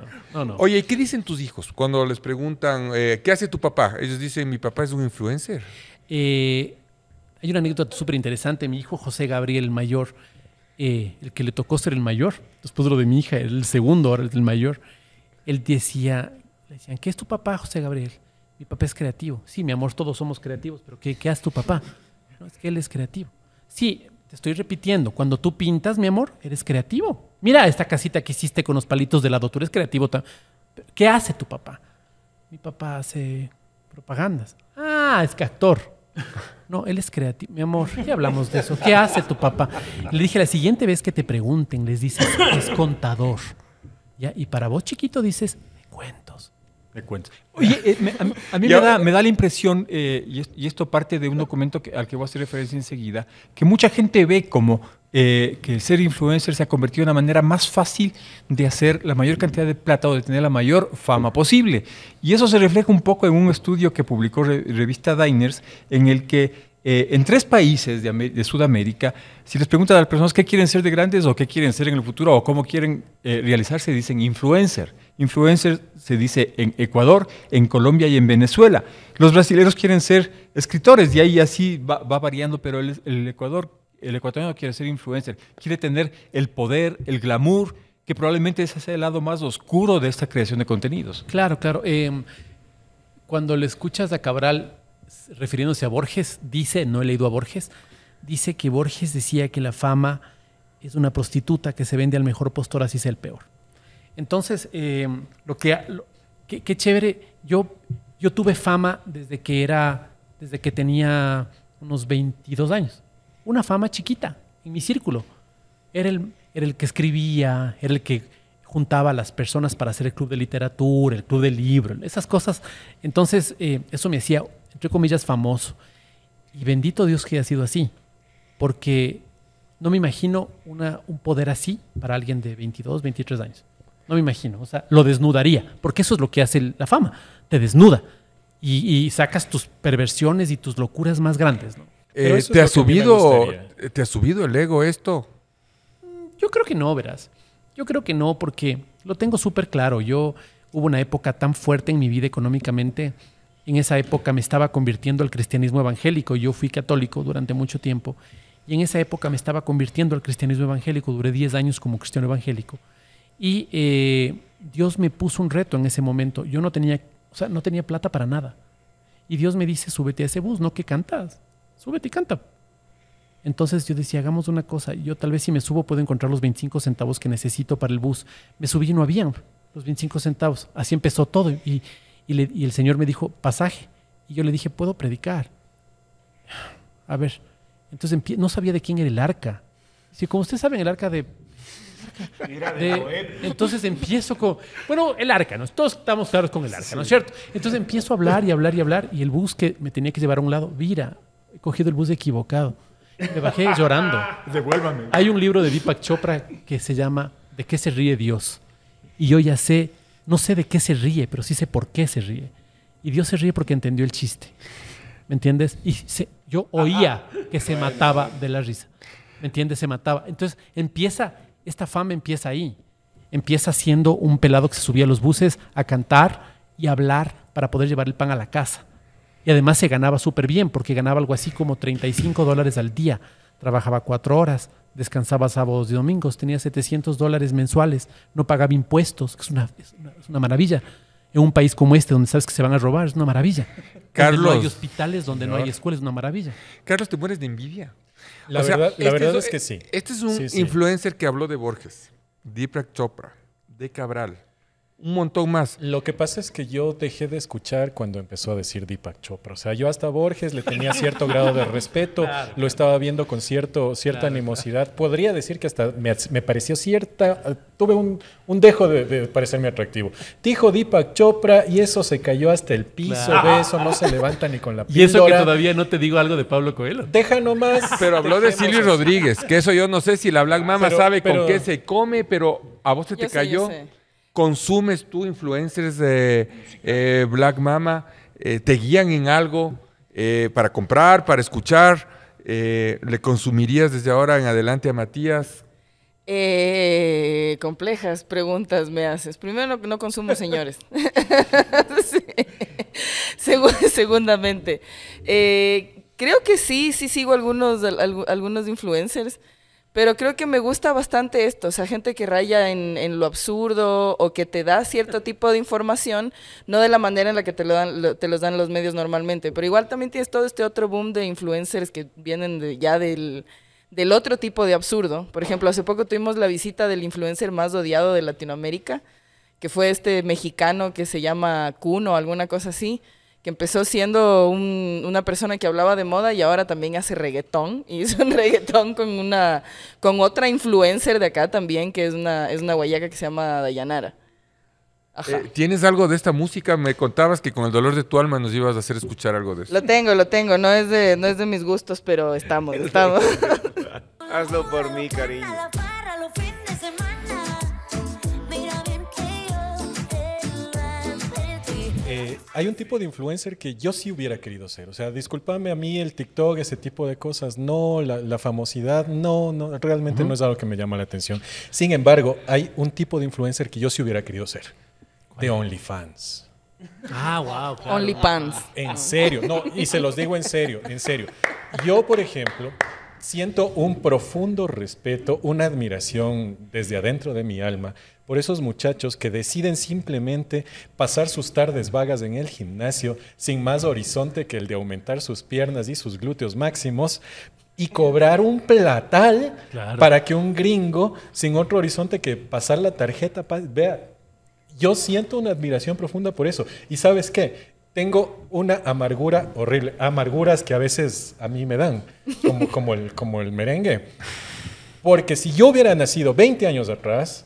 no, Oye, ¿y qué dicen tus hijos cuando les preguntan eh, qué hace tu papá? Ellos dicen, mi papá es un influencer. Eh, hay una anécdota súper interesante. Mi hijo José Gabriel, el mayor, el que le tocó ser el mayor, después de lo de mi hija, el segundo, ahora el mayor, él decía, le decían, ¿qué es tu papá, José Gabriel? mi papá es creativo. Sí, mi amor, todos somos creativos, pero ¿qué, hace tu papá? No, es que él es creativo. Sí, te estoy repitiendo, cuando tú pintas, mi amor, eres creativo. Mira esta casita que hiciste con los palitos de la tú eres creativo. ¿Qué hace tu papá? Mi papá hace propagandas. Ah, es que actor. No, él es creativo. Mi amor, ya hablamos de eso. ¿Qué hace tu papá? Le dije, la siguiente vez que te pregunten, les dices, es contador. ¿Ya? Y para vos, chiquito, dices, cuentos. Me cuento. Oye, eh, a, mí me da, la impresión, eh, y, esto parte de un documento al que voy a hacer referencia enseguida, que mucha gente ve como eh, que el ser influencer se ha convertido en una manera más fácil de hacer la mayor cantidad de plata o de tener la mayor fama posible. Y eso se refleja un poco en un estudio que publicó revista Diners, en el que eh, en tres países de, Sudamérica, si les preguntan a las personas qué quieren ser de grandes o qué quieren ser en el futuro o cómo quieren eh, realizarse, dicen influencer. Influencer se dice en Ecuador, en Colombia y en Venezuela. Los brasileños quieren ser escritores y ahí así va, variando, pero el, Ecuador, el ecuatoriano quiere ser influencer, quiere tener el poder, el glamour, que probablemente ese sea el lado más oscuro de esta creación de contenidos. Claro, claro. Em, cuando le escuchas a Cabral, refiriéndose a Borges, dice, no he leído a Borges, dice que Borges decía que la fama es una prostituta que se vende al mejor postor, así sea el peor. Entonces, eh, lo que, qué, chévere, yo, yo tuve fama desde que era, desde que tenía unos 22 años. Una fama chiquita, en mi círculo. Era el, que escribía, era el que juntaba a las personas para hacer el club de literatura, el club de libro, esas cosas. Entonces, eh, eso me hacía entre comillas, famoso. Y bendito Dios que haya sido así, porque no me imagino un poder así para alguien de 22, 23 años. No me imagino, o sea, lo desnudaría, porque eso es lo que hace la fama, te desnuda y, sacas tus perversiones y tus locuras más grandes. ¿no? Eh, ¿te, ha subido, ¿Te ha subido el ego esto? Yo creo que no, verás. Yo creo que no, porque lo tengo súper claro. Yo hubo una época tan fuerte en mi vida económicamente en esa época me estaba convirtiendo al cristianismo evangélico. Yo fui católico durante mucho tiempo y en esa época me estaba convirtiendo al cristianismo evangélico. Duré 10 años como cristiano evangélico. Y eh, Dios me puso un reto en ese momento. Yo no tenía, no tenía plata para nada. Y Dios me dice, súbete a ese bus, ¿no? que cantas? Súbete y canta. Entonces yo decía, hagamos una cosa. Yo tal vez si me subo puedo encontrar los 25 centavos que necesito para el bus. Me subí y no había los 25 centavos. Así empezó todo. Y, y, el Señor me dijo, pasaje. Y yo le dije, ¿puedo predicar? A ver, entonces no sabía de quién era el arca. Si como ustedes saben, el arca de... entonces empiezo con... Bueno, el arca, ¿no? Todos estamos claros con el arca, ¿no es cierto? Entonces empiezo a hablar y hablar y hablar y el bus que me tenía que llevar a un lado, vira, he cogido el bus equivocado. Me bajé llorando. Devuélvame. Hay un libro de Deepak Chopra que se llama ¿De qué se ríe Dios? Y yo ya sé no sé de qué se ríe, pero sí sé por qué se ríe. Y Dios se ríe porque entendió el chiste. ¿Me entiendes? Y yo oía que se mataba de la risa. ¿Me entiendes? Se mataba. Entonces empieza, esta fama empieza ahí. Empieza siendo un pelado que se subía a los buses a cantar y hablar para poder llevar el pan a la casa. Y además se ganaba súper bien porque ganaba algo así como 35 dólares al día. Trabajaba cuatro horas descansaba sábados y domingos, tenía 700 dólares mensuales, no pagaba impuestos, es una, maravilla. En un país como este, donde sabes que se van a robar, es una maravilla. Carlos. no hay hospitales, donde no hay escuelas, es una maravilla. Carlos, te mueres de envidia. La verdad, este es, que sí. Este es un influencer que habló de Borges, Deepak Chopra, de Cabral, un montón más. Lo que pasa es que yo dejé de escuchar cuando empezó a decir Deepak Chopra. O sea, yo hasta Borges le tenía cierto grado de respeto, lo estaba viendo con cierto, cierta animosidad. Podría decir que hasta me, pareció cierta, tuve un, un dejo de, parecerme atractivo. Dijo Deepak Chopra y eso se cayó hasta el piso, de eso no se levanta ni con la píldora. Y eso que todavía no te digo algo de Pablo Coelho. Deja nomás. Pero habló de Silvio Rodríguez, que eso yo no sé si la Black Mama sabe con qué se come, pero a vos se te cayó. ¿Consumes tú influencers de eh, Black Mama? Eh, ¿Te guían en algo eh, para comprar, para escuchar? ¿Le consumirías desde ahora en adelante a Matías? complejas preguntas me haces. Primero, no consumo señores. segundamente, creo que sí, sí sigo algunos, algunos influencers. Pero creo que me gusta bastante esto, o sea, gente que raya en, lo absurdo o que te da cierto tipo de información, no de la manera en la que te, lo dan, te los dan los medios normalmente. Pero igual también tienes todo este otro boom de influencers que vienen ya del, otro tipo de absurdo. Por ejemplo, hace poco tuvimos la visita del influencer más odiado de Latinoamérica, que fue este mexicano que se llama Kuno o alguna cosa así que empezó siendo una persona que hablaba de moda y ahora también hace reggaetón. Y hizo un reggaetón con, una, con otra influencer de acá también, que es una, es una guayaca que se llama Dayanara. Eh, ¿Tienes algo de esta música? Me contabas que con el dolor de tu alma nos ibas a hacer escuchar algo de eso. Lo tengo, lo tengo. No es de, no es de mis gustos, pero estamos, estamos. Hazlo por mí, cariño. Eh, hay un tipo de influencer que yo sí hubiera querido ser. O sea, discúlpame a mí el TikTok, ese tipo de cosas, no, la, famosidad, no, no, realmente no es algo que me llama la atención. Sin embargo, hay un tipo de influencer que yo sí hubiera querido ser, de OnlyFans. Ah, wow. OnlyFans. En serio, no, y se los digo en serio, en serio. Yo, por ejemplo, Siento un profundo respeto, una admiración desde adentro de mi alma por esos muchachos que deciden simplemente pasar sus tardes vagas en el gimnasio sin más horizonte que el de aumentar sus piernas y sus glúteos máximos y cobrar un platal para que un gringo sin otro horizonte que pasar la tarjeta vea. Yo siento una admiración profunda por eso. ¿Y sabes qué? tengo una amargura horrible. Amarguras que a veces a mí me dan, como, el, como el merengue. Porque si yo hubiera nacido 20 años atrás,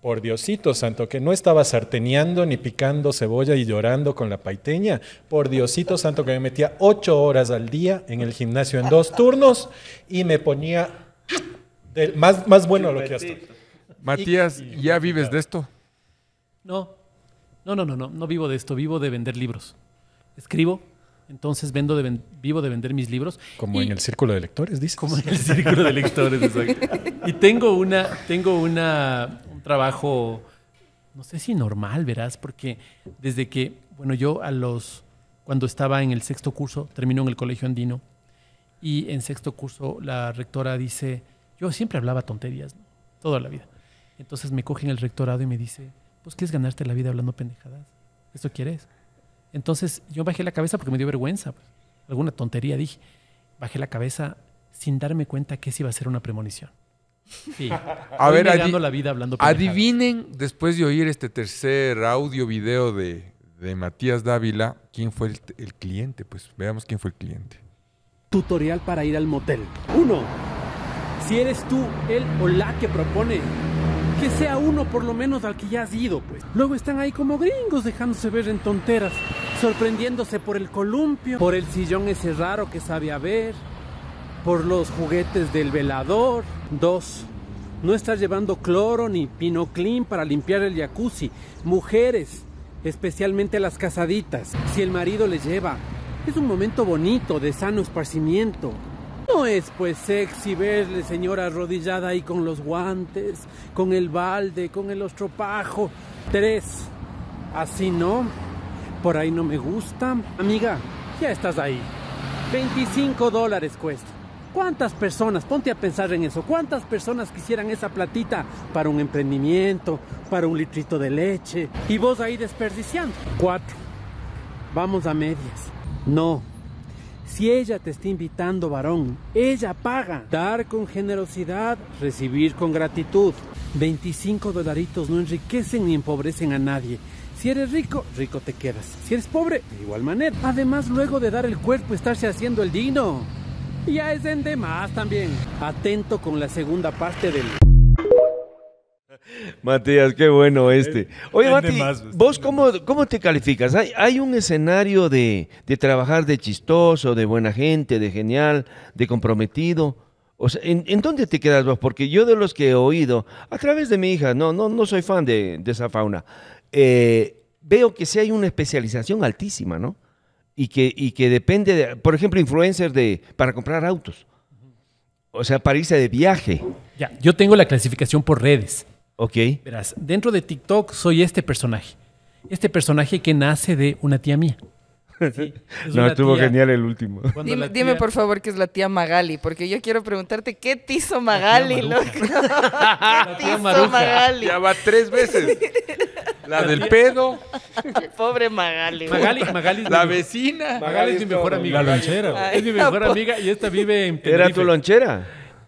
por Diosito Santo, que no estaba sarteneando ni picando cebolla y llorando con la paiteña, por Diosito Santo que me metía ocho horas al día en el gimnasio en dos turnos y me ponía más, más bueno lo que hasta. Matías, ¿ya vives de esto? No, no, no, no, no, no vivo de esto, vivo de vender libros. Escribo, entonces vendo de vivo de vender mis libros. Como en el círculo de lectores, dices. Como en el círculo de lectores, exacto. Y tengo una, tengo una, un trabajo, no sé si normal, verás, porque desde que, bueno, yo a los, cuando estaba en el sexto curso, terminó en el colegio andino, y en sexto curso la rectora dice, yo siempre hablaba tonterías, toda la vida. Entonces me cogen el rectorado y me dice, pues quieres ganarte la vida hablando pendejadas. Esto quieres. Entonces yo bajé la cabeza porque me dio vergüenza. Pues. Alguna tontería dije. Bajé la cabeza sin darme cuenta que eso iba a ser una premonición. Sí. a ver, la vida hablando adivinen después de oír este tercer audio video de, Matías Dávila, quién fue el, cliente. Pues veamos quién fue el cliente. Tutorial para ir al motel. Uno. Si eres tú el o la que propone que sea uno por lo menos al que ya has ido, pues. Luego están ahí como gringos dejándose ver en tonteras, sorprendiéndose por el columpio, por el sillón ese raro que sabe haber, por los juguetes del velador. Dos, no estás llevando cloro ni pinoclín para limpiar el jacuzzi. Mujeres, especialmente las casaditas, si el marido les lleva. Es un momento bonito de sano esparcimiento. No es pues sexy verle señora arrodillada ahí con los guantes, con el balde, con el ostropajo. Tres, así no, por ahí no me gusta. Amiga, ya estás ahí. 25 dólares cuesta. ¿Cuántas personas, ponte a pensar en eso, cuántas personas quisieran esa platita para un emprendimiento, para un litrito de leche? Y vos ahí desperdiciando. Cuatro. Vamos a medias. No, si ella te está invitando, varón, ella paga. Dar con generosidad, recibir con gratitud. 25 dolaritos no enriquecen ni empobrecen a nadie. Si eres rico, rico te quedas. Si eres pobre, de igual manera. Además, luego de dar el cuerpo, estarse haciendo el digno. Ya es en demás también. Atento con la segunda parte del Matías, qué bueno este. Oye, Mati, ¿vos cómo, cómo te calificas? ¿Hay, un escenario de, trabajar de chistoso, de buena gente, de genial, de comprometido? O ¿en, dónde te quedas vos? Porque yo de los que he oído, a través de mi hija, no, no, no soy fan de, esa fauna, eh, veo que sí hay una especialización altísima, ¿no? Y que, y que depende, de, por ejemplo, influencers de, para comprar autos. O sea, para irse de viaje. yo tengo la clasificación por redes. Ok. Verás, dentro de TikTok soy este personaje. Este personaje que nace de una tía mía. no, estuvo genial el último. Dime, por favor que es la tía Magali, porque yo quiero preguntarte qué te Magali, loco. Magali. Ya va tres veces. La, del pedo. Pobre Magali. Magali, Magali la vecina. Magali, es mi mejor amiga. La lonchera. es mi mejor amiga y esta vive en Tenerife. ¿Era tu lonchera?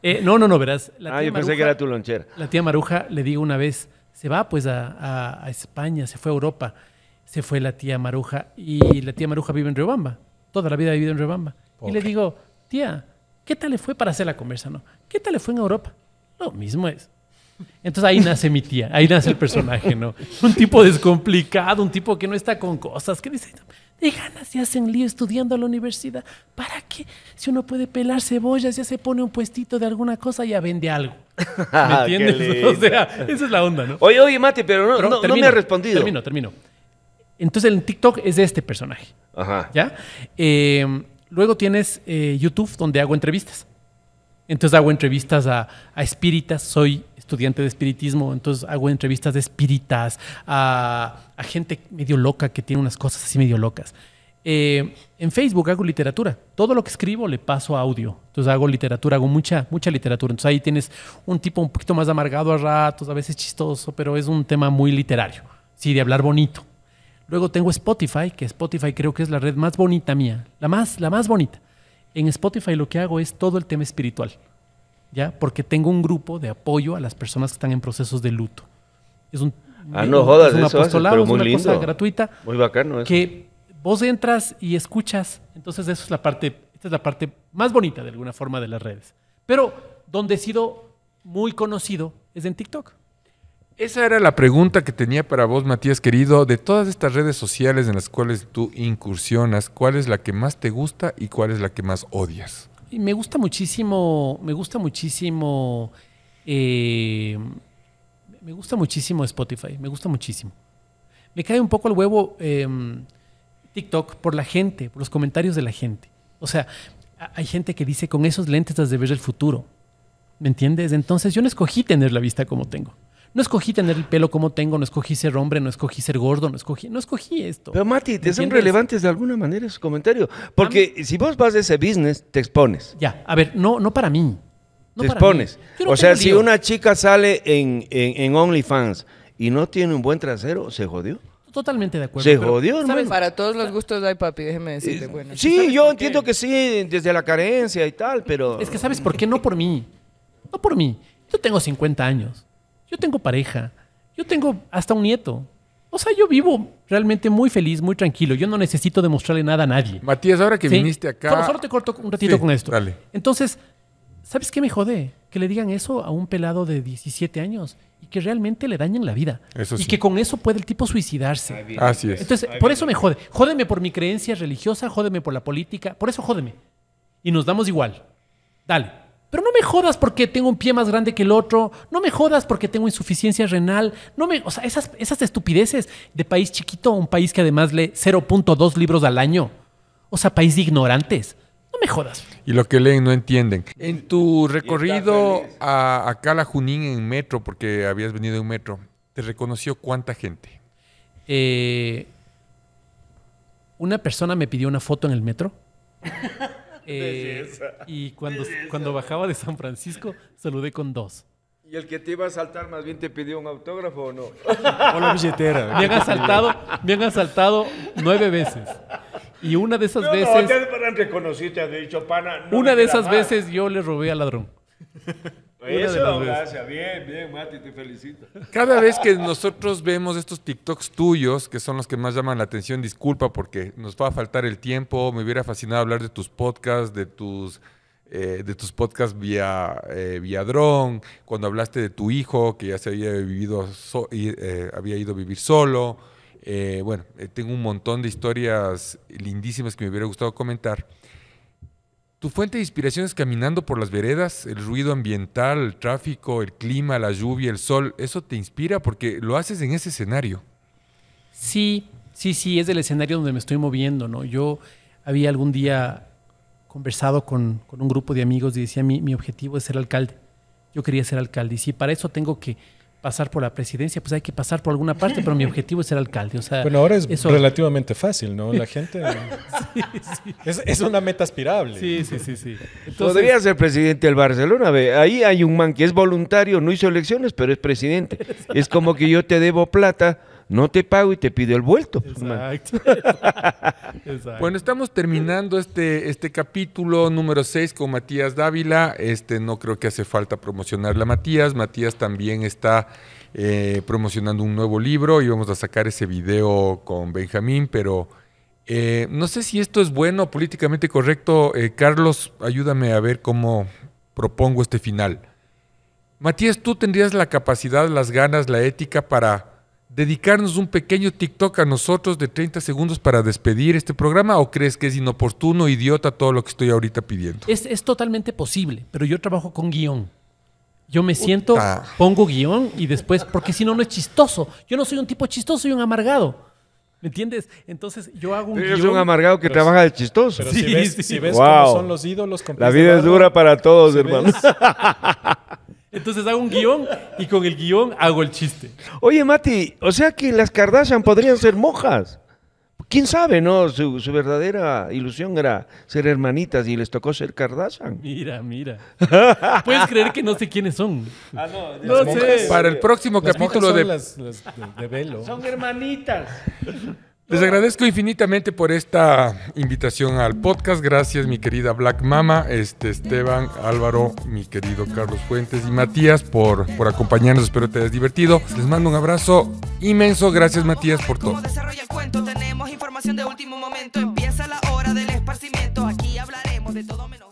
Eh, no, no, no, verás. La ah, tía yo pensé que era tu lonchera. La tía Maruja le digo una vez, se va pues a, España, se fue a Europa. Se fue la tía Maruja y la tía Maruja vive en Riobamba. Toda la vida ha vivido en Riobamba. Y le digo, tía, ¿qué tal le fue para hacer la conversa? No, ¿qué tal le fue en Europa? Lo mismo es. Entonces ahí nace mi tía, ahí nace el personaje, ¿no? Un tipo descomplicado, un tipo que no está con cosas, qué dice, de ganas se hacen lío estudiando a la universidad. ¿Para qué? Si uno puede pelar cebollas, ya se pone un puestito de alguna cosa y ya vende algo. ¿Me ah, entiendes? o sea, esa es la onda, ¿no? Oye, oye, Mate, pero no, me ha respondido. Termino, termino. Entonces el TikTok es de este personaje. Ajá. ¿Ya? Eh, luego tienes eh, YouTube, donde hago entrevistas. Entonces hago entrevistas a, a espíritas, soy estudiante de espiritismo, entonces hago entrevistas de espíritas a, gente medio loca que tiene unas cosas así medio locas. Eh, en Facebook hago literatura. Todo lo que escribo le paso a audio. Entonces hago literatura, hago mucha, mucha literatura. Entonces ahí tienes un tipo un poquito más amargado a ratos, a veces chistoso, pero es un tema muy literario. Sí, de hablar bonito. Luego tengo Spotify, que Spotify creo que es la red más bonita mía, la más, la más bonita. En Spotify lo que hago es todo el tema espiritual. ¿ya? Porque tengo un grupo de apoyo a las personas que están en procesos de luto. Es un, ah, es una cosa gratuita. Muy bacano Que vos entras y escuchas. Entonces, esa es la parte, esta es la parte más bonita de alguna forma de las redes. Pero donde he sido muy conocido es en TikTok. Esa era la pregunta que tenía para vos, Matías, querido. De todas estas redes sociales en las cuales tú incursionas, ¿cuál es la que más te gusta y cuál es la que más odias? me gusta muchísimo, me gusta muchísimo, eh, me gusta muchísimo Spotify, me gusta muchísimo. Me cae un poco el huevo em, TikTok por la gente, por los comentarios de la gente. O sea, hay gente que dice con esos lentes has de ver el futuro. ¿Me entiendes? Entonces yo no escogí tener la vista como tengo. No escogí tener el pelo como tengo, no escogí ser hombre, no escogí ser gordo, no escogí, no escogí esto. Pero Mati, te son relevantes de alguna manera esos comentarios. Porque si vos vas de ese business, te expones. Ya, a ver, no, no para mí. te expones. o sea, si una chica sale en, OnlyFans y no tiene un buen trasero, se jodió. Totalmente de acuerdo. Se jodió, ¿no? Para todos los gustos hay papi, déjeme decirte. sí, yo entiendo que sí, desde la carencia y tal, pero... Es que ¿sabes por qué? No por mí. No por mí. Yo tengo 50 años yo tengo pareja, yo tengo hasta un nieto. O sea, yo vivo realmente muy feliz, muy tranquilo. Yo no necesito demostrarle nada a nadie. Matías, ahora que viniste acá. Solo, te corto un ratito con esto. Dale. Entonces, ¿sabes qué me jode? Que le digan eso a un pelado de 17 años y que realmente le dañen la vida. Eso sí. Y que con eso puede el tipo suicidarse. Así es. Entonces, por eso me jode. Jódeme por mi creencia religiosa, jódeme por la política, por eso jódeme. Y nos damos igual. Dale. Pero no me jodas porque tengo un pie más grande que el otro, no me jodas porque tengo insuficiencia renal, no me, o sea, esas, esas estupideces de país chiquito, un país que además lee 0.2 libros al año. O sea, país de ignorantes. No me jodas. Y lo que leen no entienden. En tu recorrido a, Cala Junín en metro, porque habías venido en metro, ¿te reconoció cuánta gente? Eh, una persona me pidió una foto en el metro. Eh, y cuando, cuando bajaba de San Francisco, saludé con dos. ¿Y el que te iba a saltar más bien te pidió un autógrafo o no? o la billetera. Me han asaltado, me han asaltado nueve veces. Y una de esas veces. No, te a han dicho, pana. una de esas veces yo le robé al ladrón. Eso, gracias. Bien, bien, Mati, te felicito. Cada vez que nosotros vemos estos TikToks tuyos, que son los que más llaman la atención, disculpa porque nos va a faltar el tiempo. Me hubiera fascinado hablar de tus podcasts, de tus, eh, de tus podcasts vía, eh, vía dron, cuando hablaste de tu hijo que ya se había, vivido so eh, había ido a vivir solo. Eh, bueno, tengo un montón de historias lindísimas que me hubiera gustado comentar. Tu fuente de inspiración es caminando por las veredas, el ruido ambiental, el tráfico, el clima, la lluvia, el sol. Eso te inspira porque lo haces en ese escenario. Sí, sí, sí, es el escenario donde me estoy moviendo, ¿no? Yo había algún día conversado con, un grupo de amigos y decía, mi, mi objetivo es ser alcalde. Yo quería ser alcalde. Y si para eso tengo que pasar por la presidencia, pues hay que pasar por alguna parte, pero mi objetivo es ser alcalde. O sea, bueno, ahora es relativamente fácil, ¿no? La gente... Es, es, una meta aspirable. Sí, sí, sí, sí. Podría ser presidente del Barcelona, ve. Ahí hay un man que es voluntario, no hizo elecciones, pero es presidente. Es como que yo te debo plata no te pago y te pido el vuelto. Pues, bueno, estamos terminando este, este capítulo número 6 con Matías Dávila. Este no creo que hace falta promocionarle a Matías. Matías también está eh, promocionando un nuevo libro y vamos a sacar ese video con Benjamín, pero eh, no sé si esto es bueno, políticamente correcto. Eh, Carlos, ayúdame a ver cómo propongo este final. Matías, tú tendrías la capacidad, las ganas, la ética para dedicarnos un pequeño TikTok a nosotros de 30 segundos para despedir este programa o crees que es inoportuno, idiota todo lo que estoy ahorita pidiendo? Es, totalmente posible, pero yo trabajo con guión. Yo me siento, pongo guión y después, porque si no, no es chistoso. Yo no soy un tipo chistoso, soy un amargado. ¿Me entiendes? Entonces yo hago un Eres un amargado que trabaja de chistoso. si ves, cómo son los ídolos. La vida es dura para todos, hermanos. Entonces hago un guión y con el guión hago el chiste. Oye, Mati, o sea que las Kardashian podrían ser mojas. ¿Quién sabe, no? Su, verdadera ilusión era ser hermanitas y les tocó ser Kardashian. Mira, mira. Puedes creer que no sé quiénes son. Ah, no, no sé. Para el próximo capítulo de... Las, las de velo. Son hermanitas. Les agradezco infinitamente por esta invitación al podcast. Gracias, mi querida Black Mama, este Esteban, Álvaro, mi querido Carlos Fuentes y Matías por, por acompañarnos. Espero te hayas divertido. Les mando un abrazo inmenso. Gracias, Matías, por todo. Tenemos información de último momento. Empieza la hora del esparcimiento. Aquí hablaremos de todo